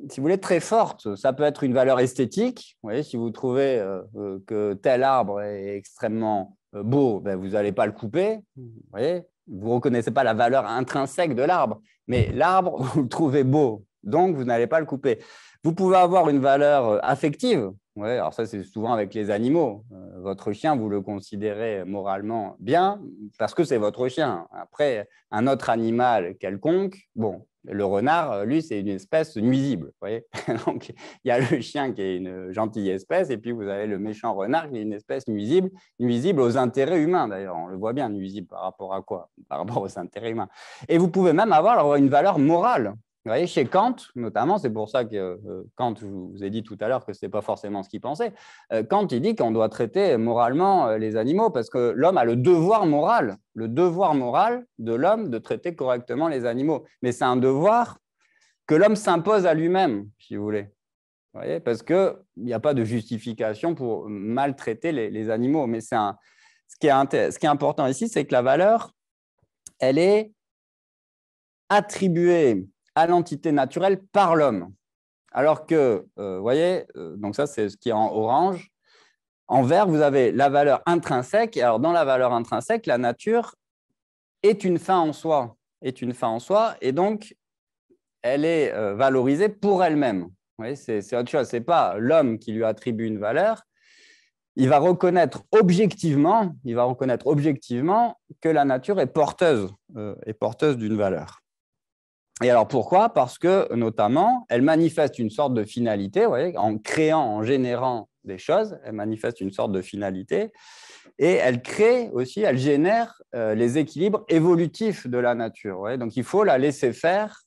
si vous voulez, très forte. Ça peut être une valeur esthétique. Vous si vous trouvez euh, euh, que tel arbre est extrêmement euh, beau, ben, vous n'allez pas le couper. Vous ne reconnaissez pas la valeur intrinsèque de l'arbre, mais l'arbre, vous le trouvez beau, donc vous n'allez pas le couper. Vous pouvez avoir une valeur euh, affective. alors ça, c'est souvent avec les animaux. Euh, votre chien, vous le considérez moralement bien parce que c'est votre chien. Après, un autre animal quelconque, bon, le renard, euh, lui, c'est une espèce nuisible. Donc, il y a le chien qui est une gentille espèce, et puis vous avez le méchant renard qui est une espèce nuisible, nuisible aux intérêts humains d'ailleurs. On le voit bien, nuisible par rapport à quoi Par rapport aux intérêts humains. Et vous pouvez même avoir une valeur morale chez Kant, notamment, c'est pour ça que euh, Kant, vous ai dit tout à l'heure que ce n'est pas forcément ce qu'il pensait, euh, Kant, il dit qu'on doit traiter moralement euh, les animaux parce que l'homme a le devoir moral, le devoir moral de l'homme de traiter correctement les animaux. Mais c'est un devoir que l'homme s'impose à lui-même, si vous voulez. Vous voyez, parce qu'il n'y a pas de justification pour maltraiter les, animaux. Mais ce, qui est, ce qui est important ici, c'est que la valeur, elle est attribuée à l'entité naturelle par l'homme. Alors que, euh, vous voyez, euh, donc ça c'est ce qui est en orange. En vert, vous avez la valeur intrinsèque. alors dans la valeur intrinsèque, la nature est une fin en soi, est une fin en soi, et donc elle est euh, valorisée pour elle-même. C'est autre chose, ce n'est pas l'homme qui lui attribue une valeur. Il va reconnaître objectivement, il va reconnaître objectivement que la nature est porteuse, est porteuse d'une valeur. Et alors pourquoi Parce que notamment, elle manifeste une sorte de finalité, en créant, en générant des choses, elle manifeste une sorte de finalité, et elle crée aussi, elle génère euh, les équilibres évolutifs de la nature. Donc il faut la laisser faire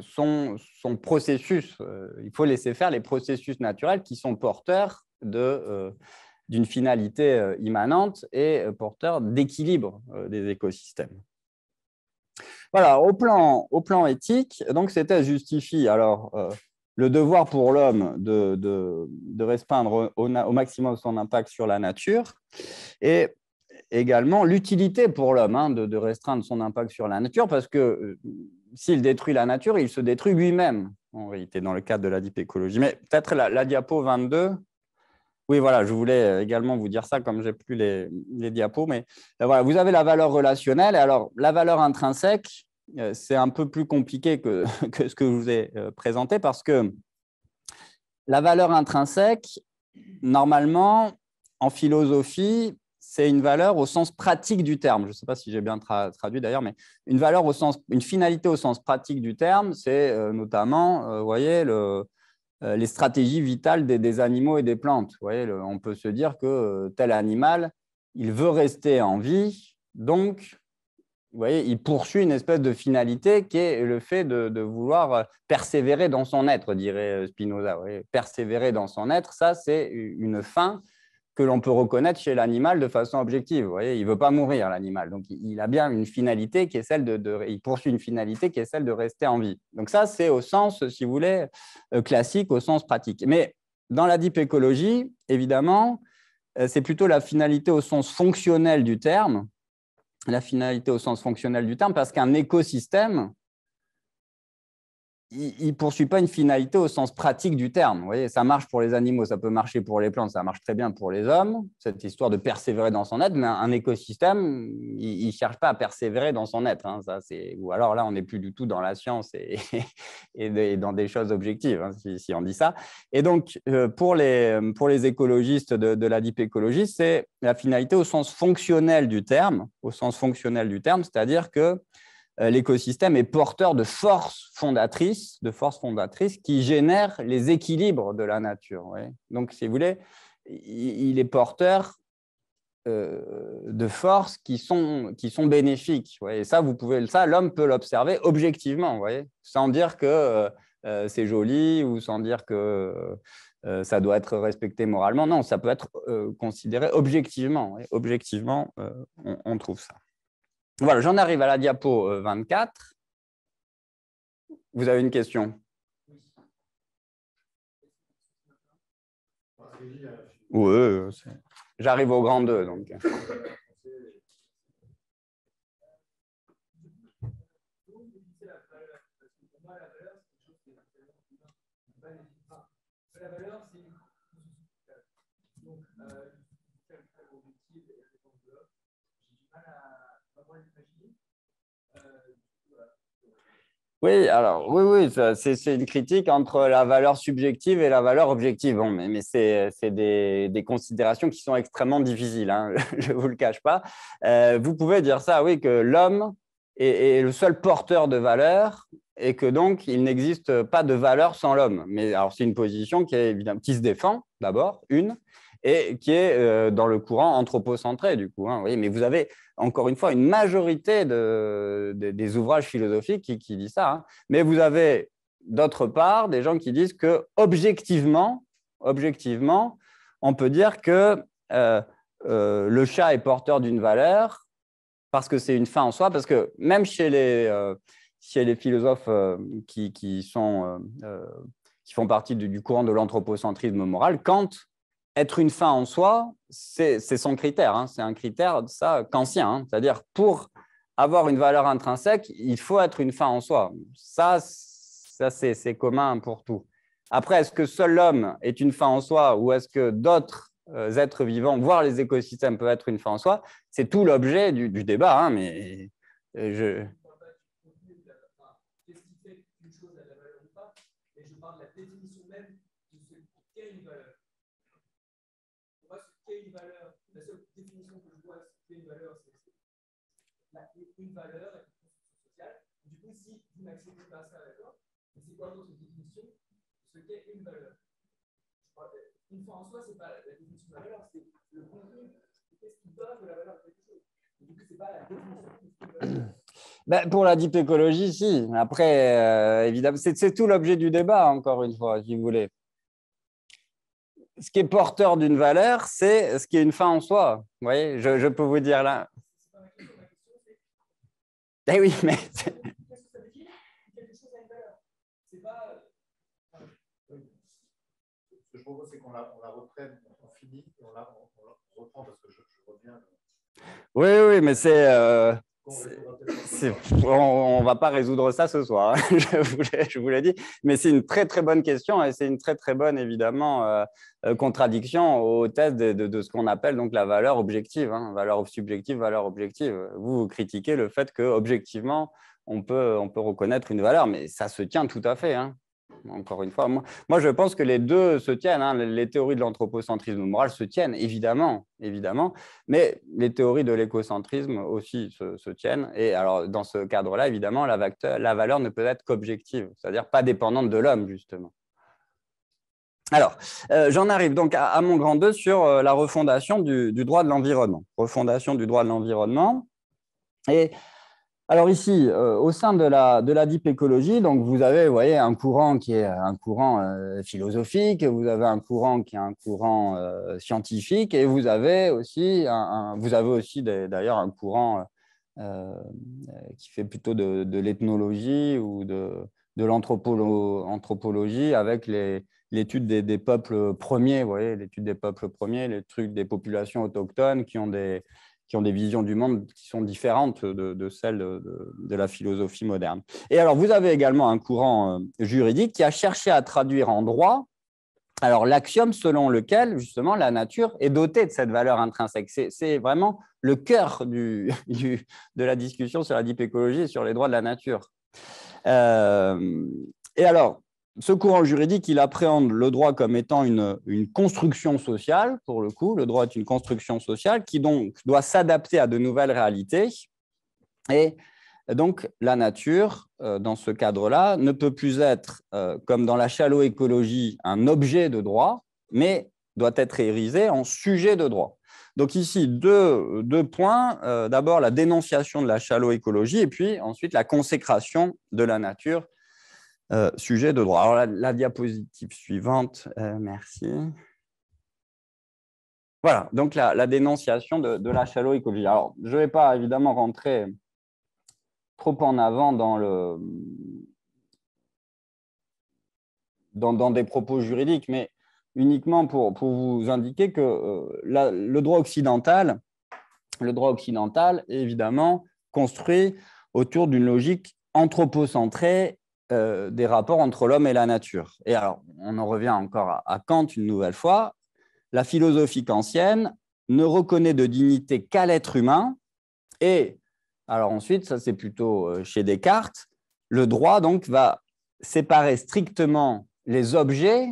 son, processus, euh, il faut laisser faire les processus naturels qui sont porteurs euh, d'une finalité immanente et porteurs d'équilibre des écosystèmes. Voilà, au plan, au plan éthique, donc c'était justifie alors euh, le devoir pour l'homme de, de, restreindre au, maximum son impact sur la nature et également l'utilité pour l'homme hein, de, restreindre son impact sur la nature parce que euh, s'il détruit la nature, il se détruit lui-même en réalité dans le cadre de la deep écologie. Mais peut-être la, la, diapo 22, oui, voilà, je voulais euh, également vous dire ça, comme j'ai plus les, diapos, mais euh, voilà, vous avez la valeur relationnelle. Et alors, la valeur intrinsèque, euh, c'est un peu plus compliqué que, ce que je vous ai présenté parce que la valeur intrinsèque, normalement, en philosophie, c'est une valeur au sens pratique du terme. Je ne sais pas si j'ai bien traduit d'ailleurs, mais une valeur au sens, une finalité au sens pratique du terme, c'est notamment, vous voyez, le, euh, les stratégies vitales des, animaux et des plantes. on peut se dire que euh, tel animal, il veut rester en vie, donc il poursuit une espèce de finalité qui est le fait de, vouloir euh, persévérer dans son être, dirait Spinoza. Persévérer dans son être, ça, c'est une fin que l'on peut reconnaître chez l'animal de façon objective. Vous voyez, il ne veut pas mourir, l'animal. Donc, il a bien une finalité qui est celle de, Il poursuit une finalité qui est celle de rester en vie. Donc, ça, c'est au sens, si vous voulez, euh, classique, au sens pratique. Mais dans la deep écologie, évidemment, euh, c'est plutôt la finalité au sens fonctionnel du terme. La finalité au sens fonctionnel du terme, parce qu'un écosystème, il ne poursuit pas une finalité au sens pratique du terme. Vous voyez, ça marche pour les animaux, ça peut marcher pour les plantes, ça marche très bien pour les hommes, cette histoire de persévérer dans son être, mais un, écosystème, il ne cherche pas à persévérer dans son être. Hein, ou alors là, on n'est plus du tout dans la science et, dans des choses objectives, hein, si, on dit ça. Et donc, euh, pour, les, écologistes de, de la deep écologie, c'est la finalité au sens fonctionnel du terme, au sens fonctionnel du terme, c'est-à-dire que euh, l'écosystème est porteur de forces fondatrices, de forces fondatrices qui génèrent les équilibres de la nature. Donc, si vous voulez, il est porteur euh, de forces qui sont, bénéfiques. ça, vous pouvez, ça, l'homme peut l'observer objectivement, sans dire que euh, c'est joli ou sans dire que ça doit être respecté moralement. Non, ça peut être considéré objectivement. Objectivement, on trouve ça. Voilà, j'en arrive à la diapo 24. Euh, Vous avez une question Oui, j'arrive au grand 2. Donc. La valeur, Oui, alors oui, oui, c'est une critique entre la valeur subjective et la valeur objective. mais, c'est des, considérations qui sont extrêmement difficiles, hein, je ne vous le cache pas. Euh, vous pouvez dire ça, oui, que l'homme est, le seul porteur de valeur et que donc il n'existe pas de valeur sans l'homme. Mais alors c'est une position qui, qui se défend, d'abord, une, et qui est euh, dans le courant anthropocentré, du coup. Hein, mais vous avez, encore une fois, une majorité des ouvrages philosophiques qui, disent ça. Hein. Mais vous avez, d'autre part, des gens qui disent que, objectivement, objectivement on peut dire que euh, euh, le chat est porteur d'une valeur parce que c'est une fin en soi, parce que même chez les, philosophes qui, font partie du courant de l'anthropocentrisme moral, Kant être une fin en soi, c'est son critère. Hein. C'est un critère de ça qu'ancien, hein. C'est-à-dire, pour avoir une valeur intrinsèque, il faut être une fin en soi. Ça, ça c'est commun pour tout. Après, est-ce que seul l'homme est une fin en soi ou est-ce que d'autres euh, êtres vivants, voire les écosystèmes, peuvent être une fin en soi C'est tout l'objet du, débat. Hein, mais euh, je, une valeur et une construction sociale. Du coup, si vous n'acceptez pas ça, d'accord, c'est quoi votre définition de ce qu'est une valeur Une fois en soi, ce n'est pas la définition de la valeur, c'est le contenu. Qu'est-ce qui donne de la valeur à quelque chose Du coup, ce n'est pas la définition de ce valeur. Ben, pour la deep écologie, si. Après, euh, évidemment, c'est tout l'objet du débat, encore une fois, si vous voulez. Ce qui est porteur d'une valeur, c'est ce qui est une fin en soi. Vous voyez, je, je peux vous dire là, ben oui, mais. Qu'est-ce que ça veut dire Quelque chose a une valeur. C'est pas. Euh, Ce que je propose, c'est qu'on la, reprenne, on finit, et on la, reprend parce que je, reviens. Oui, oui, mais c'est. Euh, on ne va pas résoudre ça ce soir, hein. je vous l'ai dit. Mais c'est une très très bonne question et c'est une très très bonne évidemment euh, euh, contradiction au test de, ce qu'on appelle donc la valeur objective, hein. valeur subjective, valeur objective. Vous, critiquez le fait que objectivement on peut, on peut reconnaître une valeur, mais ça se tient tout à fait. Hein encore une fois. Moi, je pense que les deux se tiennent. Hein. Les théories de l'anthropocentrisme moral se tiennent, évidemment, évidemment. Mais les théories de l'écocentrisme aussi se, tiennent. Et alors, dans ce cadre-là, évidemment, la, la valeur ne peut être qu'objective, c'est-à-dire pas dépendante de l'homme, justement. Alors, euh, j'en arrive donc à, mon grand 2 sur euh, la refondation du, du droit de l'environnement. Refondation du droit de l'environnement. Et alors ici, euh, au sein de la, de la deep écologie, donc vous avez voyez, un courant qui est un courant euh, philosophique, vous avez un courant qui est un courant euh, scientifique, et vous avez aussi, vous avez aussi d'ailleurs un courant qui fait plutôt de, l'ethnologie ou de, l'anthropologie avec l'étude des, des, peuples premiers, l'étude des peuples premiers, les trucs des populations autochtones qui ont des qui ont des visions du monde qui sont différentes de, celles de, la philosophie moderne. Et alors, vous avez également un courant euh, juridique qui a cherché à traduire en droit alors l'axiome selon lequel justement la nature est dotée de cette valeur intrinsèque, c'est vraiment le cœur du, de la discussion sur la dipécologie et sur les droits de la nature. Euh, et alors, ce courant juridique, il appréhende le droit comme étant une, construction sociale, pour le coup. Le droit est une construction sociale qui donc doit s'adapter à de nouvelles réalités. Et donc, la nature, euh, dans ce cadre-là, ne peut plus être, euh, comme dans la chalot-écologie, un objet de droit, mais doit être hérisée en sujet de droit. Donc ici, deux, points. Euh, d'abord, la dénonciation de la chalot-écologie et puis ensuite la consécration de la nature euh, sujet de droit. Alors, la, diapositive suivante, euh, merci. Voilà, donc la, dénonciation de, de la chaloïcologie. Alors, je ne vais pas évidemment rentrer trop en avant dans, le, dans, des propos juridiques, mais uniquement pour, vous indiquer que euh, le droit occidental, le droit occidental est évidemment construit autour d'une logique anthropocentrée euh, des rapports entre l'homme et la nature. Et alors, on en revient encore à, Kant une nouvelle fois. La philosophie kantienne ne reconnaît de dignité qu'à l'être humain. Et alors ensuite, ça c'est plutôt euh, chez Descartes, le droit donc va séparer strictement les objets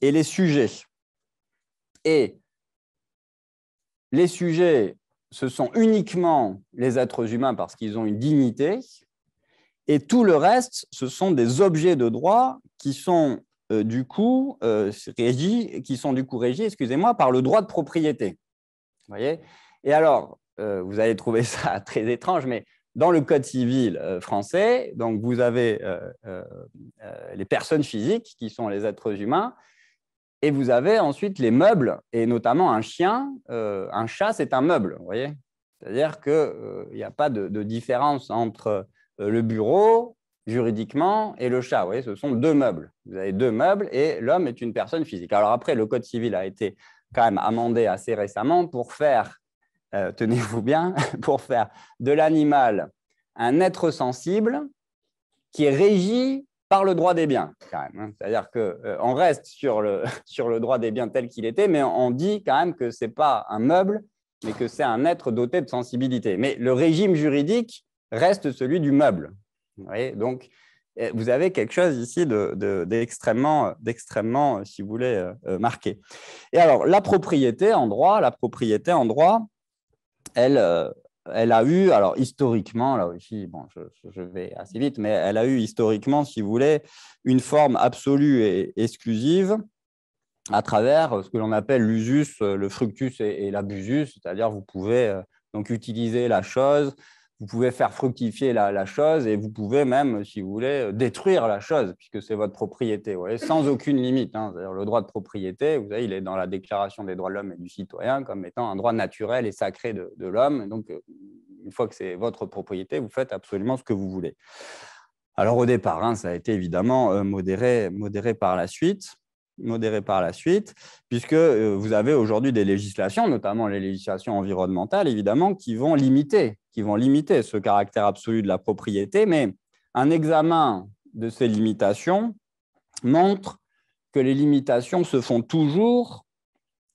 et les sujets. Et les sujets, ce sont uniquement les êtres humains parce qu'ils ont une dignité, et tout le reste, ce sont des objets de droit qui sont euh, du coup euh, régis, qui sont du coup régis, excusez-moi, par le droit de propriété. Vous voyez Et alors, euh, vous allez trouver ça très étrange, mais dans le code civil français, donc vous avez les personnes physiques qui sont les êtres humains, et vous avez ensuite les meubles, et notamment un chien. un chat, c'est un meuble, vous voyez C'est-à-dire qu'il n'y a pas de différence entre euh, le bureau, juridiquement, et le chat. Vous voyez, ce sont deux meubles. Vous avez deux meubles et l'homme est une personne physique. Alors après, le Code civil a été quand même amendé assez récemment pour faire, euh, tenez-vous bien, pour faire de l'animal un être sensible qui est régi par le droit des biens, hein. C'est-à-dire qu'on euh, reste sur le, sur le droit des biens tel qu'il était, mais on dit quand même que ce n'est pas un meuble, mais que c'est un être doté de sensibilité. Mais le régime juridique reste celui du meuble. Donc, eh, vous avez quelque chose ici d'extrêmement, d'extrêmement, euh, si vous voulez, euh, euh, marqué. Et alors, la propriété en droit, la propriété en droit, elle, a eu, alors historiquement, là aussi, bon, je, vais assez vite, mais elle a eu historiquement, si vous voulez, une forme absolue et exclusive à travers ce que l'on appelle l'usus, le fructus et, l'abusus, c'est-à-dire vous pouvez donc utiliser la chose vous pouvez faire fructifier la, chose et vous pouvez même, euh, si vous voulez, euh, détruire la chose puisque c'est votre propriété, sans aucune limite. Hein. Le droit de propriété, vous savez, il est dans la Déclaration des droits de l'homme et du citoyen comme étant un droit naturel et sacré de, l'homme. Donc, euh, une fois que c'est votre propriété, vous faites absolument ce que vous voulez. Alors, au départ, hein, ça a été évidemment modéré, modéré par la suite modéré par la suite, puisque euh, vous avez aujourd'hui des législations, notamment les législations environnementales, évidemment, qui vont limiter, qui vont limiter ce caractère absolu de la propriété, mais un examen de ces limitations montre que les limitations se font toujours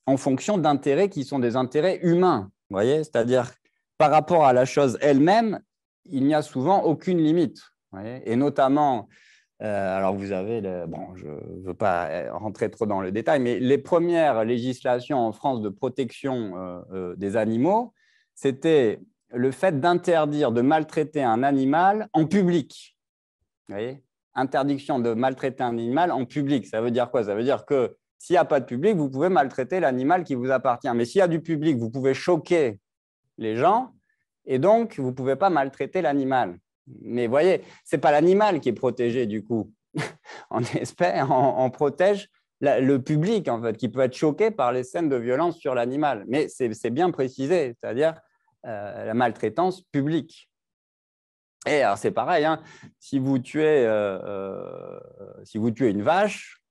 en fonction d'intérêts qui sont des intérêts humains, voyez, c'est-à-dire par rapport à la chose elle-même, il n'y a souvent aucune limite, et notamment euh, alors, vous avez, bon, je ne veux pas euh, rentrer trop dans le détail, mais les premières législations en France de protection euh, des animaux, c'était le fait d'interdire de maltraiter un animal en public. Vous voyez Interdiction de maltraiter un animal en public. Ça veut dire quoi Ça veut dire que s'il n'y a pas de public, vous pouvez maltraiter l'animal qui vous appartient. Mais s'il y a du public, vous pouvez choquer les gens et donc vous ne pouvez pas maltraiter l'animal. Mais voyez, ce n'est pas l'animal qui est protégé du coup. on espère, on, protège le public en fait, qui peut être choqué par les scènes de violence sur l'animal. Mais c'est bien précisé, c'est-à-dire euh, la maltraitance publique. Et alors c'est pareil, hein. si, vous tuez, euh, euh, si vous tuez une vache,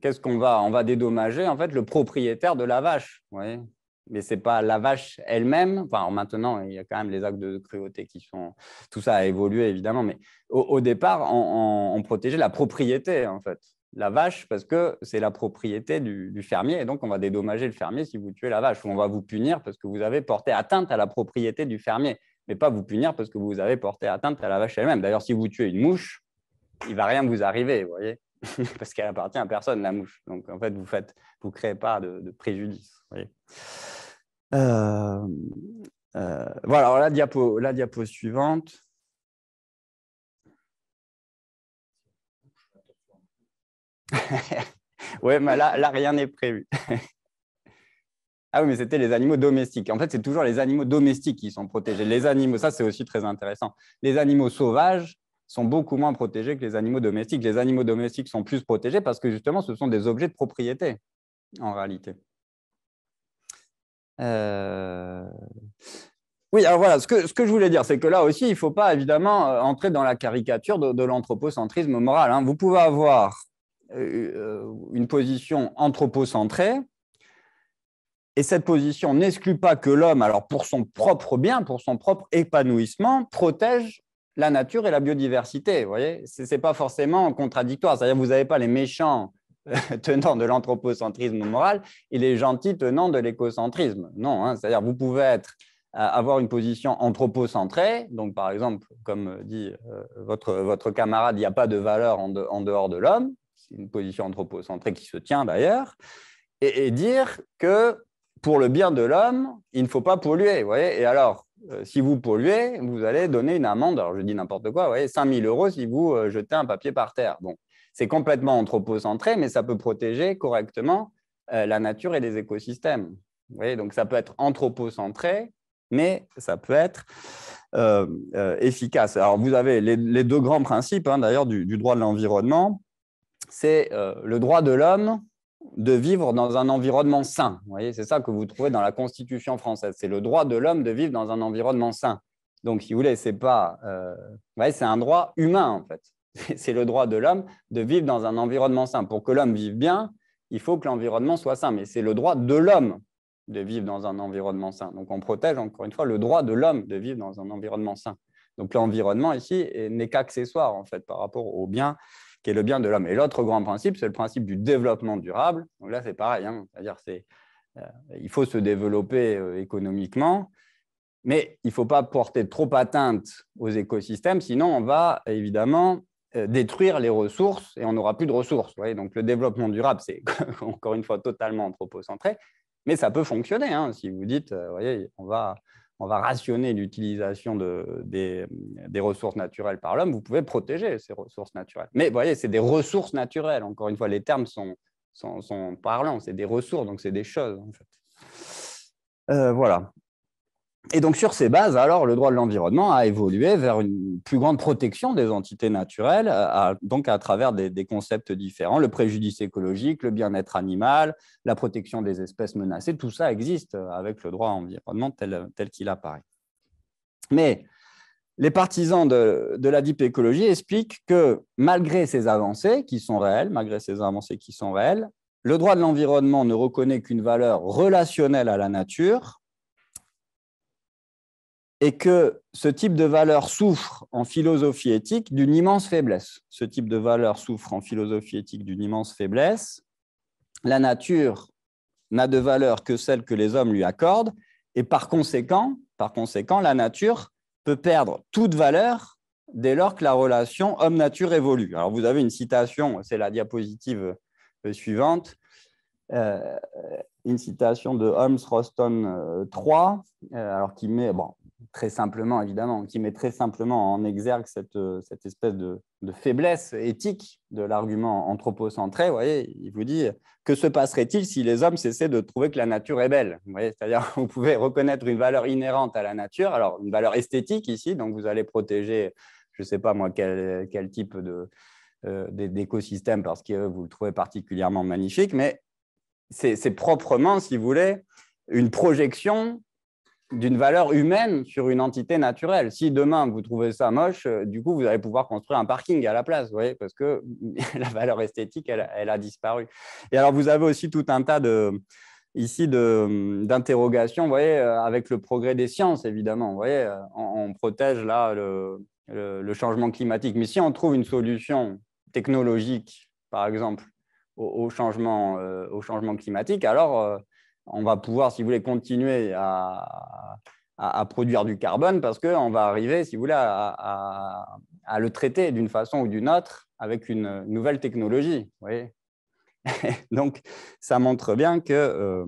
qu'est-ce qu'on va On va dédommager en fait le propriétaire de la vache. Vous voyez mais c'est pas la vache elle-même. Enfin, maintenant, il y a quand même les actes de cruauté qui sont. Tout ça a évolué évidemment, mais au, départ, on, protégeait la propriété en fait. La vache, parce que c'est la propriété du, fermier, et donc on va dédommager le fermier si vous tuez la vache, ou on va vous punir parce que vous avez porté atteinte à la propriété du fermier, mais pas vous punir parce que vous avez porté atteinte à la vache elle-même. D'ailleurs, si vous tuez une mouche, il va rien vous arriver, vous voyez. parce qu'elle appartient à personne, la mouche. Donc, en fait, vous faites, vous créez pas de, préjudice. Euh, euh, voilà, la diapo, la diapo suivante. ouais, mais là, là rien n'est prévu. ah oui, mais c'était les animaux domestiques. En fait, c'est toujours les animaux domestiques qui sont protégés. Les animaux, ça c'est aussi très intéressant. Les animaux sauvages, sont beaucoup moins protégés que les animaux domestiques. Les animaux domestiques sont plus protégés parce que justement, ce sont des objets de propriété, en réalité. Euh, oui, alors voilà, ce que, ce que je voulais dire, c'est que là aussi, il ne faut pas évidemment euh, entrer dans la caricature de, l'anthropocentrisme moral. Hein. Vous pouvez avoir euh, une position anthropocentrée, et cette position n'exclut pas que l'homme, alors pour son propre bien, pour son propre épanouissement, protège la nature et la biodiversité. Vous voyez, ce n'est pas forcément contradictoire. C'est-à-dire, vous n'avez pas les méchants euh, tenant de l'anthropocentrisme moral et les gentils tenant de l'écocentrisme. Non, hein. c'est-à-dire, vous pouvez être euh, avoir une position anthropocentrée. Donc, par exemple, comme euh, dit votre, votre camarade, il n'y a pas de valeur en, dehors de l'homme. C'est une position anthropocentrée qui se tient d'ailleurs. Et, et, dire que pour le bien de l'homme, il ne faut pas polluer. Vous voyez et alors, euh, si vous polluez, vous allez donner une amende, alors je dis n'importe quoi, 5 000 euros si vous euh, jetez un papier par terre. Bon, c'est complètement anthropocentré, mais ça peut protéger correctement euh, la nature et les écosystèmes. donc ça peut être anthropocentré, mais ça peut être efficace. Alors, vous avez les, deux grands principes, hein, d'ailleurs, du, droit de l'environnement. C'est le droit de l'homme de vivre dans un environnement sain. c'est ça que vous trouvez dans la Constitution française. C'est le droit de l'homme de vivre dans un environnement sain. Donc, si vous voulez, c'est pas, euh, c'est un droit humain en fait. C'est le droit de l'homme de vivre dans un environnement sain. Pour que l'homme vive bien, il faut que l'environnement soit sain. Mais c'est le droit de l'homme de vivre dans un environnement sain. Donc, on protège encore une fois le droit de l'homme de vivre dans un environnement sain. Donc, l'environnement ici n'est qu'accessoire en fait par rapport au bien qui est le bien de l'homme. Et l'autre grand principe, c'est le principe du développement durable. Donc là, c'est pareil, hein. c'est-à-dire c'est euh, il faut se développer euh, économiquement, mais il ne faut pas porter trop atteinte aux écosystèmes, sinon on va évidemment euh, détruire les ressources et on n'aura plus de ressources. Voyez Donc le développement durable, c'est encore une fois totalement anthropocentré, mais ça peut fonctionner. Hein. si vous dites, vous voyez, on va on va rationner l'utilisation des, ressources naturelles par l'homme, vous pouvez protéger ces ressources naturelles. Mais vous voyez, c'est des ressources naturelles. Encore une fois, les termes sont, sont, parlants. C'est des ressources, donc c'est des choses, en fait. Euh, voilà. Et donc sur ces bases, alors le droit de l'environnement a évolué vers une plus grande protection des entités naturelles, euh, donc à travers des, concepts différents, le préjudice écologique, le bien-être animal, la protection des espèces menacées, tout ça existe euh, avec le droit environnement tel, tel qu'il apparaît. Mais les partisans de, la deep écologie expliquent que malgré ces avancées qui sont réelles, malgré ces avancées qui sont réelles, le droit de l'environnement ne reconnaît qu'une valeur relationnelle à la nature et que ce type de valeur souffre en philosophie éthique d'une immense faiblesse. Ce type de valeur souffre en philosophie éthique d'une immense faiblesse. La nature n'a de valeur que celle que les hommes lui accordent, et par conséquent, par conséquent la nature peut perdre toute valeur dès lors que la relation homme-nature évolue. Alors vous avez une citation, c'est la diapositive euh, suivante, euh, une citation de Holmes Roston euh, III, alors qui met, bon, très simplement, évidemment, qui met très simplement en exergue cette, euh, cette espèce de, de, faiblesse éthique de l'argument anthropocentré. Vous voyez, il vous dit que se passerait-il si les hommes cessaient de trouver que la nature est belle C'est-à-dire, vous pouvez reconnaître une valeur inhérente à la nature, alors une valeur esthétique ici, donc vous allez protéger, je ne sais pas moi, quel, quel type de euh, d'écosystème parce que vous le trouvez particulièrement magnifique, mais c'est proprement, si vous voulez, une projection d'une valeur humaine sur une entité naturelle. Si demain vous trouvez ça moche, euh, du coup vous allez pouvoir construire un parking à la place, vous voyez, parce que la valeur esthétique, elle, a disparu. Et alors vous avez aussi tout un tas de ici d'interrogations, vous voyez, euh, avec le progrès des sciences évidemment, vous voyez, euh, on, protège là le, le, changement climatique, mais si on trouve une solution technologique, par exemple, au, changement, au changement climatique, alors on va pouvoir, si vous voulez, continuer à, produire du carbone parce qu'on va arriver, si vous voulez, à, le traiter d'une façon ou d'une autre avec une nouvelle technologie. Donc, ça montre bien que, euh,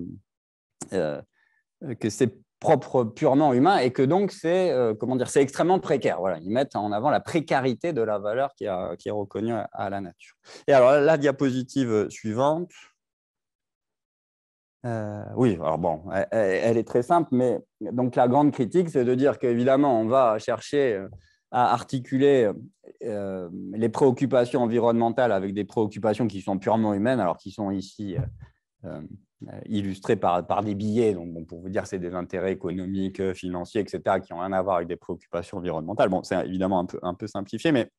euh, que c'est propre purement humain et que donc c'est euh, comment dire c'est extrêmement précaire voilà ils mettent en avant la précarité de la valeur qui est reconnue à la nature et alors la diapositive suivante euh, oui, alors bon, elle, est très simple, mais donc la grande critique, c'est de dire qu'évidemment, on va chercher euh, à articuler euh, les préoccupations environnementales avec des préoccupations qui sont purement humaines, alors qui sont ici illustrés illustrées par, des billets. Donc, pour vous dire, c'est des intérêts économiques, financiers, etc., qui n'ont rien à voir avec des préoccupations environnementales. Bon, c'est évidemment un peu simplifié, mais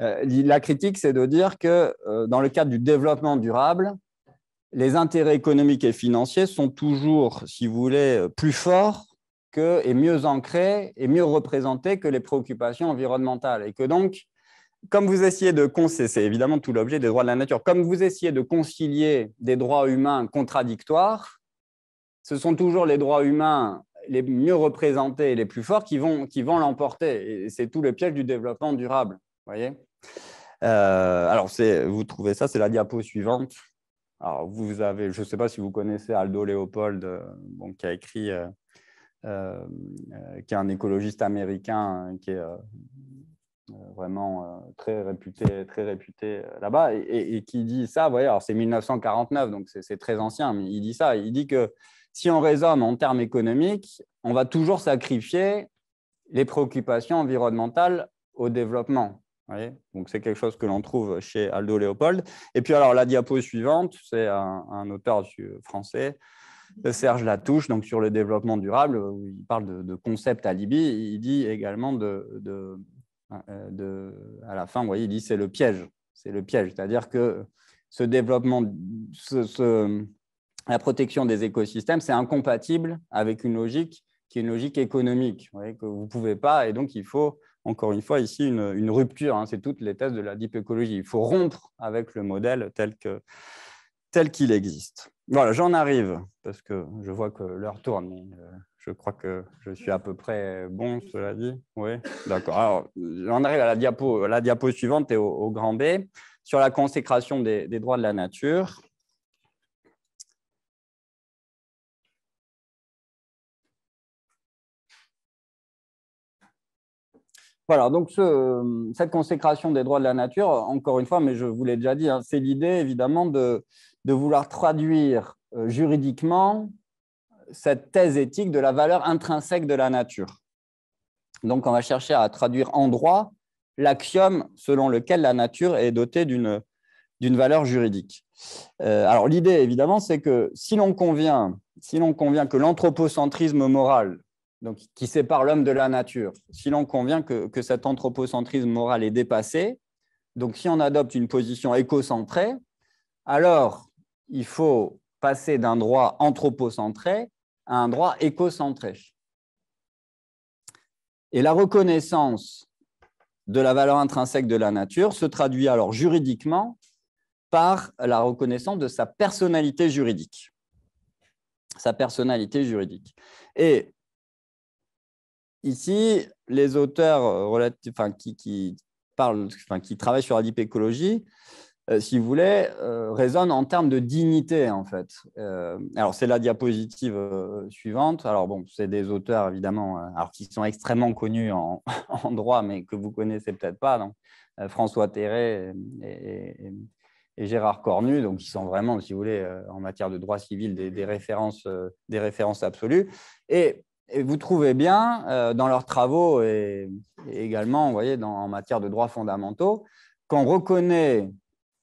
la critique, c'est de dire que dans le cadre du développement durable, les intérêts économiques et financiers sont toujours, si vous voulez, plus forts que, et mieux ancrés et mieux représentés que les préoccupations environnementales. Et que donc, comme vous essayez de c'est évidemment tout l'objet des droits de la nature, comme vous essayez de concilier des droits humains contradictoires, ce sont toujours les droits humains les mieux représentés et les plus forts qui vont, qui vont l'emporter. Et c'est tout le piège du développement durable. Voyez euh, alors, vous trouvez ça, c'est la diapo suivante. Alors, vous avez, je ne sais pas si vous connaissez Aldo Leopold, euh, qui écrit, euh, euh, qui est un écologiste américain, hein, qui est vraiment très réputé, très réputé là-bas, et, qui dit ça. c'est 1949, donc c'est très ancien, mais il dit ça. Il dit que si on résume en termes économiques, on va toujours sacrifier les préoccupations environnementales au développement. Donc, c'est quelque chose que l'on trouve chez Aldo Léopold. Et puis, alors, la diapo suivante, c'est un, auteur français, euh, Serge Latouche, donc sur le développement durable, il parle de, de à alibi. Il dit également euh, à la fin, vous il dit c'est le piège. C'est le piège, c'est-à-dire que ce développement, la protection des écosystèmes, c'est incompatible avec une logique qui est une logique économique, que vous ne pouvez pas, et donc il faut encore une fois, ici, une, rupture. Hein, c'est toutes les thèses de la deep écologie. Il faut rompre avec le modèle tel que tel qu'il existe. Voilà, j'en arrive, parce que je vois que l'heure tourne, euh, je crois que je suis à peu près bon, cela dit. Oui, d'accord. Alors, j'en arrive à la diapo, la diapo suivante et au, grand B, sur la consécration des, des droits de la nature. Voilà, donc cette consécration des droits de la nature, encore une fois, mais je vous l'ai déjà dit, hein, c'est l'idée évidemment de, vouloir traduire euh, juridiquement cette thèse éthique de la valeur intrinsèque de la nature. Donc on va chercher à traduire en droit l'axiome selon lequel la nature est dotée d'une valeur juridique. Euh, alors l'idée évidemment, c'est que si l'on convient, convient que l'anthropocentrisme moral donc, qui sépare l'homme de la nature. Si l'on convient que, que, cet anthropocentrisme moral est dépassé, donc si on adopte une position écocentrée, alors il faut passer d'un droit anthropocentré à un droit écocentré. Et la reconnaissance de la valeur intrinsèque de la nature se traduit alors juridiquement par la reconnaissance de sa personnalité juridique. Sa personnalité juridique. Et Ici, les auteurs euh, relatifs, qui, parlent, qui travaillent sur la dipécologie, euh, si vous voulez, euh, résonnent en termes de dignité, en fait. alors, c'est la diapositive suivante. Alors, bon, c'est des auteurs, évidemment, alors, qui sont extrêmement connus en, droit, mais que vous connaissez peut-être pas. Donc, François Terret et, Gérard Cornu, donc, ils sont vraiment, si vous voulez, en matière de droit civil, des, références, des références absolues. Et et vous trouvez bien euh, dans leurs travaux et, également, vous voyez, en matière de droits fondamentaux, qu'on reconnaît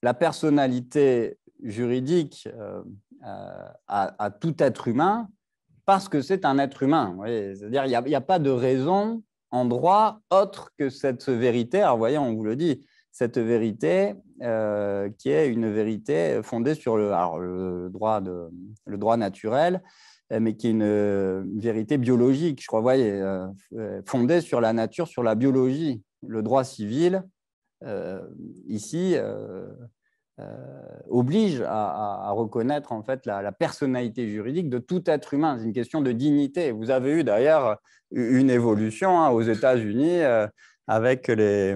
la personnalité juridique euh, euh, à, tout être humain parce que c'est un être humain. C'est-à-dire qu'il n'y a, pas de raison en droit autre que cette vérité. Alors, voyez, on vous le dit, cette vérité qui est une vérité fondée sur le droit, de, le droit naturel, euh, mais qui est une euh, vérité biologique, je crois, voyez, euh, fondée sur la nature, sur la biologie. Le droit civil, ici, oblige à, reconnaître en fait la, personnalité juridique de tout être humain. C'est une question de dignité. Vous avez eu d'ailleurs une évolution hein, aux États-Unis avec les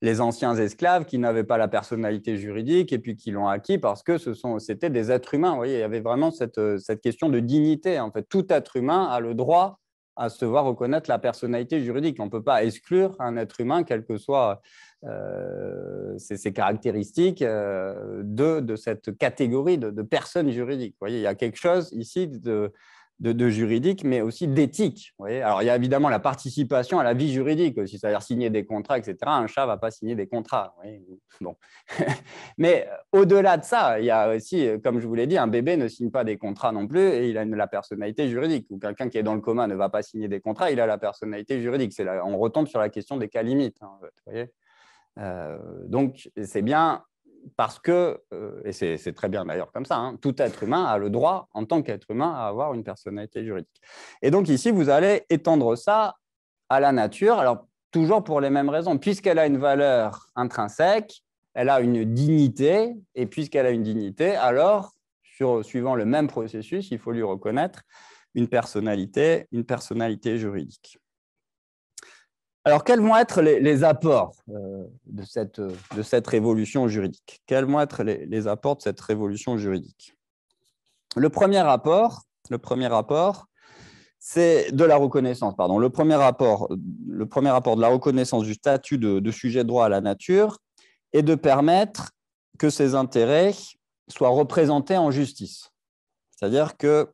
les anciens esclaves qui n'avaient pas la personnalité juridique et puis qui l'ont acquis parce que ce c'était des êtres humains. Vous voyez, il y avait vraiment euh, cette, question de dignité. En fait, tout être humain a le droit à se voir reconnaître la personnalité juridique. On ne peut pas exclure un être humain, quelles que soient euh, ses, caractéristiques, euh, de, cette catégorie de, de personnes juridiques. Vous voyez, il y a quelque chose ici de, de, juridique, mais aussi d'éthique. Alors, il y a évidemment la participation à la vie juridique aussi, c'est-à-dire signer des contrats, etc. Un chat ne va pas signer des contrats. Bon. mais euh, au-delà de ça, il y a aussi, euh, comme je vous l'ai dit, un bébé ne signe pas des contrats non plus et il a la personnalité juridique. Ou quelqu'un qui est dans le coma ne va pas signer des contrats, il a la personnalité juridique. on retombe sur la question des cas limites. Hein, euh, donc, c'est bien parce que, euh, et c'est très bien d'ailleurs comme ça, hein, tout être humain a le droit, en tant qu'être humain, à avoir une personnalité juridique. Et donc ici, vous allez étendre ça à la nature, alors toujours pour les mêmes raisons, puisqu'elle a une valeur intrinsèque, elle a une dignité, et puisqu'elle a une dignité, alors, sur, suivant le même processus, il faut lui reconnaître une personnalité, une personnalité juridique. Alors, quels vont être les, apports euh, de, cette, de cette révolution juridique Quels vont être les, apports de cette révolution juridique Le premier rapport, le premier rapport, c'est de la reconnaissance, pardon. Le premier rapport, le premier rapport de la reconnaissance du statut de, sujet de droit à la nature et de permettre que ses intérêts soient représentés en justice. C'est-à-dire que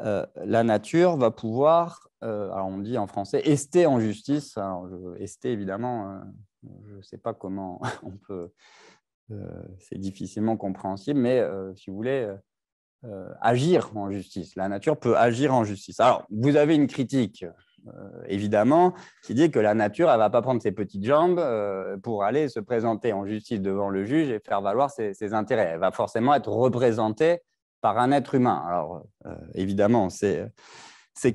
euh, la nature va pouvoir, euh, alors on dit en français, ester en justice. ester, évidemment, hein. je ne sais pas comment on peut, euh, c'est difficilement compréhensible, mais si vous voulez, agir en justice. La nature peut agir en justice. Alors, vous avez une critique, évidemment, qui dit que la nature, elle ne va pas prendre ses petites jambes pour aller se présenter en justice devant le juge et faire valoir ses intérêts. Elle va forcément être représentée par un être humain. Alors, euh, évidemment, c'est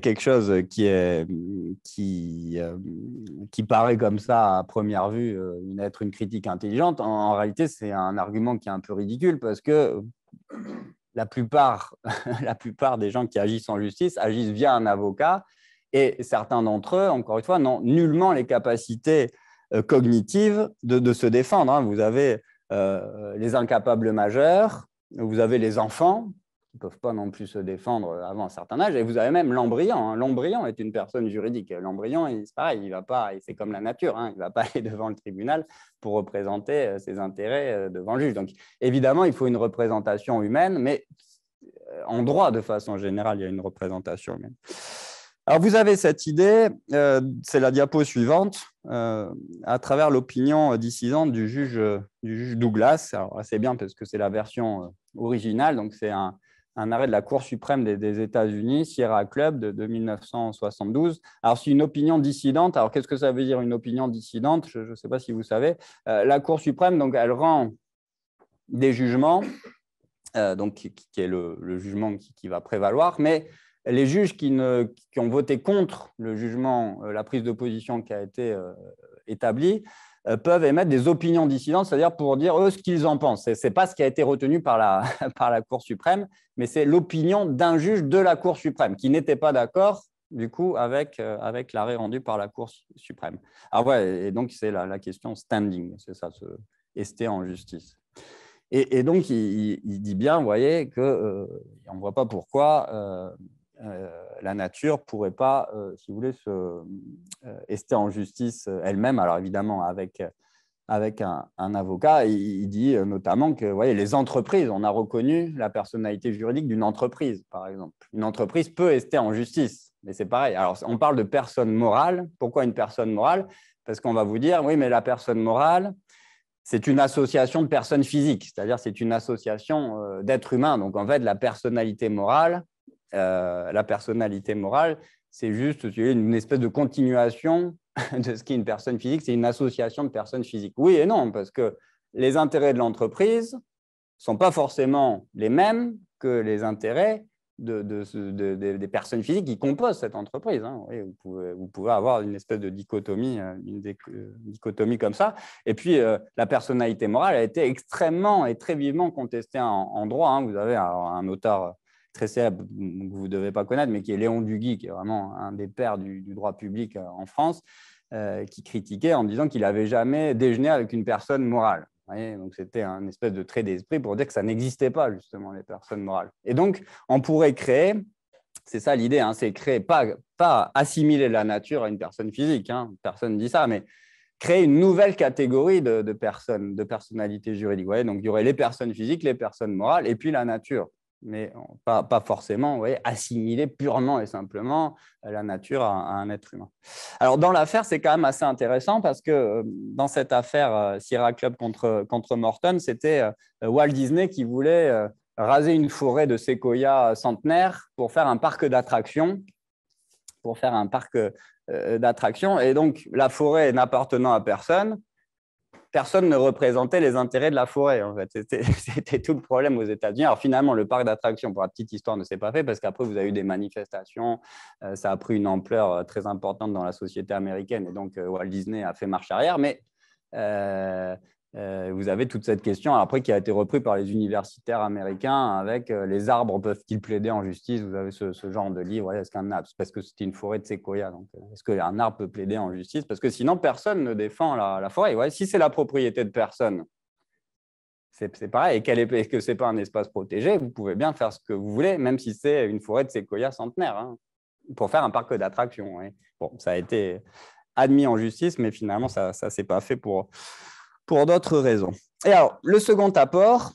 quelque chose qui, est, euh, qui, paraît comme ça à première vue euh, être une critique intelligente. En, réalité, c'est un argument qui est un peu ridicule parce que la plupart, la plupart des gens qui agissent en justice agissent via un avocat et certains d'entre eux, encore une fois, n'ont nullement les capacités cognitives de, se défendre. Hein. Vous avez les incapables majeurs vous avez les enfants, qui ne peuvent pas non plus se défendre avant un certain âge, et vous avez même l'embryon. Hein. L'embryon est une personne juridique. L'embryon, c'est pareil, il va pas, c'est comme la nature, hein. il ne va pas aller devant le tribunal pour représenter euh, ses intérêts euh, devant le juge. Donc évidemment, il faut une représentation humaine, mais euh, en droit, de façon générale, il y a une représentation humaine. Alors vous avez cette idée, c'est la diapo suivante. Euh, à travers l'opinion dissidente du juge, euh, du juge Douglas. c'est bien parce que c'est la version euh, originale, donc c'est un, arrêt de la Cour suprême des, États-Unis, Sierra Club de, 1972. Alors, c'est une opinion dissidente. Alors, qu'est-ce que ça veut dire une opinion dissidente Je ne sais pas si vous savez. la Cour suprême, donc, elle rend des jugements, donc, qui, est le, jugement qui, qui, va prévaloir, mais les juges qui, ont voté contre le jugement, euh, la prise d'opposition qui a été euh, établie, euh, peuvent émettre des opinions dissidentes, c'est-à-dire pour dire eux ce qu'ils en pensent. Ce n'est pas ce qui a été retenu par la, par la Cour suprême, mais c'est l'opinion d'un juge de la Cour suprême qui n'était pas d'accord du coup avec, avec l'arrêt rendu par la Cour suprême. Ah ouais, et donc c'est la, question standing, c'est ça, ce est en justice. Et, donc il, dit bien, vous voyez, qu'on on ne voit pas pourquoi. Euh, la nature ne pourrait pas, euh, si vous voulez, se euh, ester en justice elle-même. Alors évidemment, avec un, avocat. Il, dit notamment que voyez, les entreprises, on a reconnu la personnalité juridique d'une entreprise, par exemple. Une entreprise peut rester en justice, mais c'est pareil. Alors, on parle de personne morale. Pourquoi une personne morale Parce qu'on va vous dire, oui, mais la personne morale, c'est une association de personnes physiques, c'est-à-dire c'est une association d'êtres humains. Donc, en fait, la personnalité morale, euh, la personnalité morale, c'est juste une espèce de continuation de ce qu'est une personne physique, c'est une association de personnes physiques. Oui et non, parce que les intérêts de l'entreprise ne sont pas forcément les mêmes que les intérêts des personnes physiques qui composent cette entreprise. Hein. vous, pouvez, avoir une espèce de dichotomie, euh, une euh, dichotomie comme ça. Et puis, la personnalité morale a été extrêmement et très vivement contestée en, droit. Hein. Vous avez un auteur très célèbre, mm, que vous ne devez pas connaître, mais qui est Léon Duguy, qui est vraiment un des pères du, droit public euh, en France, euh, qui critiquait en disant qu'il n'avait jamais déjeuné avec une personne morale. donc c'était un espèce de trait d'esprit pour dire que ça n'existait pas justement les personnes morales. Et donc on pourrait créer, c'est ça l'idée, hein, c'est créer pas, pas assimiler la nature à une personne physique, hein, personne ne dit ça, mais créer une nouvelle catégorie de, personnes, de personnalités juridiques. donc il y aurait les personnes physiques, les personnes morales, et puis la nature mais pas, pas forcément voyez, assimiler purement et simplement la nature à, un être humain. Alors dans l'affaire, c'est quand même assez intéressant parce que euh, dans cette affaire euh, Sierra Club contre, contre Morton, c'était euh, Walt Disney qui voulait raser une forêt de séquoias centenaires pour faire un parc d'attractions pour faire un parc d'attractions. Et donc, la forêt n'appartenant à personne, personne ne représentait les intérêts de la forêt. En fait. C'était tout le problème aux États-Unis. Alors finalement, le parc d'attractions, pour la petite histoire, ne s'est pas fait parce qu'après, vous avez eu des manifestations. Euh, ça a pris une ampleur euh, très importante dans la société américaine. Et donc, euh, Walt Disney a fait marche arrière. Mais euh, vous avez toute cette question après qui a été reprise par les universitaires américains avec euh, les arbres peuvent-ils plaider en justice Vous avez ce, genre de livre, est-ce qu'un arbre, parce que c'était une forêt de séquoia, donc euh, est-ce qu'un arbre peut plaider en justice Parce que sinon, personne ne défend la, forêt. si c'est la propriété de personne, c'est pareil, et, est, que ce n'est pas un espace protégé, vous pouvez bien faire ce que vous voulez, même si c'est une forêt de séquoia centenaire, hein, pour faire un parc d'attractions. Bon, ça a été admis en justice, mais finalement, ça ne s'est pas fait pour pour d'autres raisons. Et alors, le second apport,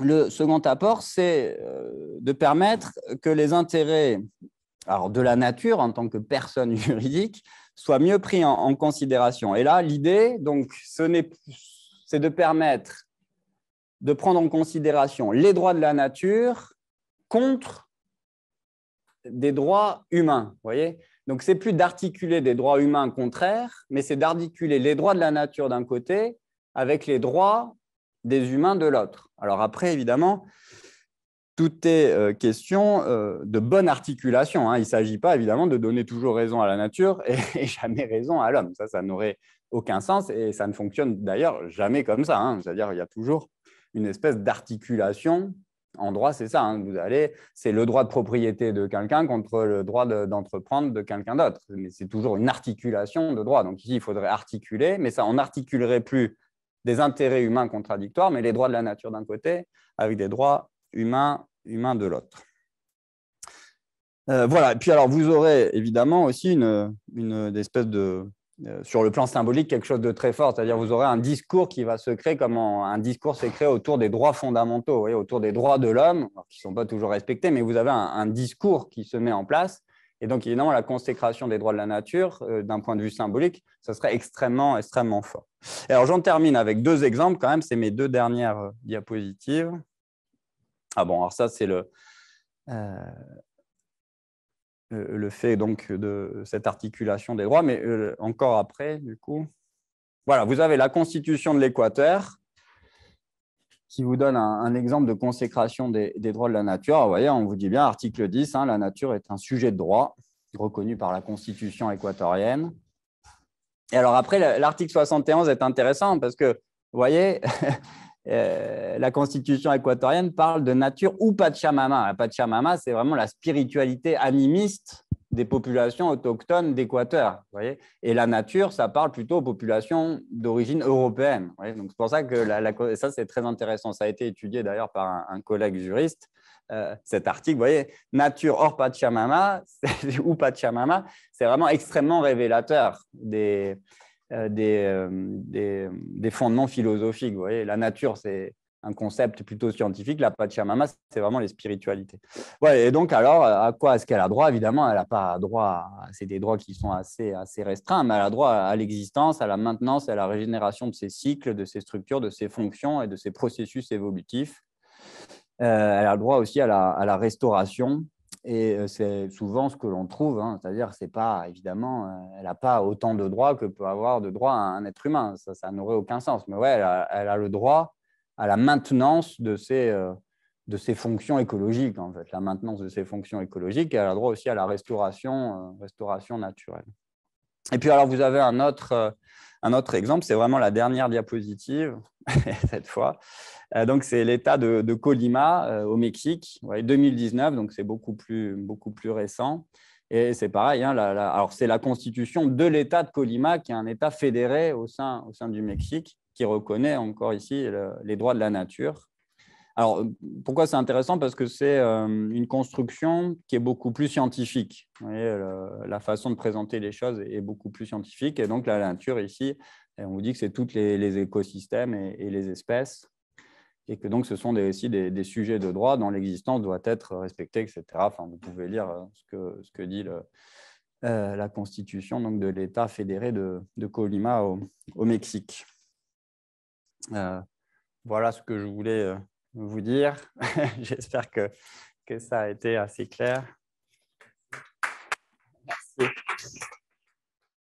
le second apport, c'est euh, de permettre que les intérêts alors, de la nature en tant que personne juridique soient mieux pris en, considération. Et là, l'idée, donc, c'est de permettre de prendre en considération les droits de la nature contre des droits humains. Vous voyez donc, c'est plus d'articuler des droits humains contraires, mais c'est d'articuler les droits de la nature d'un côté avec les droits des humains de l'autre. Alors après, évidemment, tout est euh, question euh, de bonne articulation. Hein. Il ne s'agit pas, évidemment, de donner toujours raison à la nature et, jamais raison à l'homme. Ça, ça n'aurait aucun sens et ça ne fonctionne d'ailleurs jamais comme ça. Hein. C'est-à-dire, il y a toujours une espèce d'articulation en droit, c'est ça. Hein. vous allez, c'est le droit de propriété de quelqu'un contre le droit d'entreprendre de, quelqu'un d'autre. Mais c'est toujours une articulation de droits. Donc ici, il faudrait articuler, mais ça, on n'articulerait plus des intérêts humains contradictoires, mais les droits de la nature d'un côté avec des droits humains, humains de l'autre. Euh, voilà. Et puis alors, vous aurez évidemment aussi une, une espèce de euh, sur le plan symbolique, quelque chose de très fort. C'est-à-dire, vous aurez un discours qui va se créer comme un discours s'est créé autour des droits fondamentaux, autour des droits de l'homme, qui ne sont pas toujours respectés, mais vous avez un, discours qui se met en place. Et donc, évidemment, la consécration des droits de la nature, euh, d'un point de vue symbolique, ça serait extrêmement, extrêmement fort. alors, j'en termine avec deux exemples quand même. C'est mes deux dernières euh, diapositives. Ah bon, alors ça, c'est le, le fait donc de cette articulation des droits, mais euh, encore après, du coup. Voilà, vous avez la Constitution de l'Équateur qui vous donne un, exemple de consécration des, droits de la nature. Vous voyez, on vous dit bien, article 10, hein, la nature est un sujet de droit reconnu par la Constitution équatorienne. Et alors après, l'article 71 est intéressant parce que, vous voyez, Euh, la constitution équatorienne parle de nature ou Pachamama. La Pachamama, c'est vraiment la spiritualité animiste des populations autochtones d'Équateur. Et la nature, ça parle plutôt aux populations d'origine européenne. Donc c'est pour ça que ça, c'est très intéressant. Ça a été étudié d'ailleurs par un, collègue juriste. Euh, cet article, vous voyez, nature hors Pachamama ou Pachamama, c'est vraiment extrêmement révélateur des, euh, des, euh, euh, des, fondements philosophiques. Vous voyez, la nature, c'est un concept plutôt scientifique. La Pachamama, c'est vraiment les spiritualités. Ouais, et donc, alors, à quoi est-ce qu'elle a droit Évidemment, elle n'a pas droit, c'est des droits qui sont assez, assez restreints, mais elle a droit à l'existence, à la maintenance, à la régénération de ses cycles, de ses structures, de ses fonctions et de ses processus évolutifs. elle a droit aussi à la, à la restauration, et euh, c'est souvent ce que l'on trouve, hein. c'est-à-dire c'est pas évidemment, euh, elle n'a pas autant de droits que peut avoir de droits un être humain, ça, n'aurait aucun sens. Mais ouais, elle a, le droit à la maintenance de ses, euh, de ses fonctions écologiques, en fait, la maintenance de ses fonctions écologiques, elle a le droit aussi à la restauration, restauration naturelle. Et puis alors vous avez un autre, un autre exemple, c'est vraiment la dernière diapositive, cette fois. Euh, donc, c'est l'état de, Colima euh, au Mexique, 2019, donc c'est beaucoup plus, beaucoup plus récent. Et c'est pareil, hein, la, alors c'est la constitution de l'État de Colima, qui est un État fédéré au sein, au sein du Mexique, qui reconnaît encore ici les droits de la nature. Alors, euh, pourquoi c'est intéressant Parce que c'est euh, une construction qui est beaucoup plus scientifique. la façon de présenter les choses est, beaucoup plus scientifique. Et donc, la nature ici, euh, on vous dit que c'est tous les, écosystèmes et, les espèces. Et que donc, ce sont des, aussi des, sujets de droit dont l'existence doit être respectée, etc. Enfin, vous pouvez lire ce que, dit la constitution donc, de l'État fédéré de, Colima au, Mexique. voilà ce que je voulais vous dire. J'espère que, ça a été assez clair.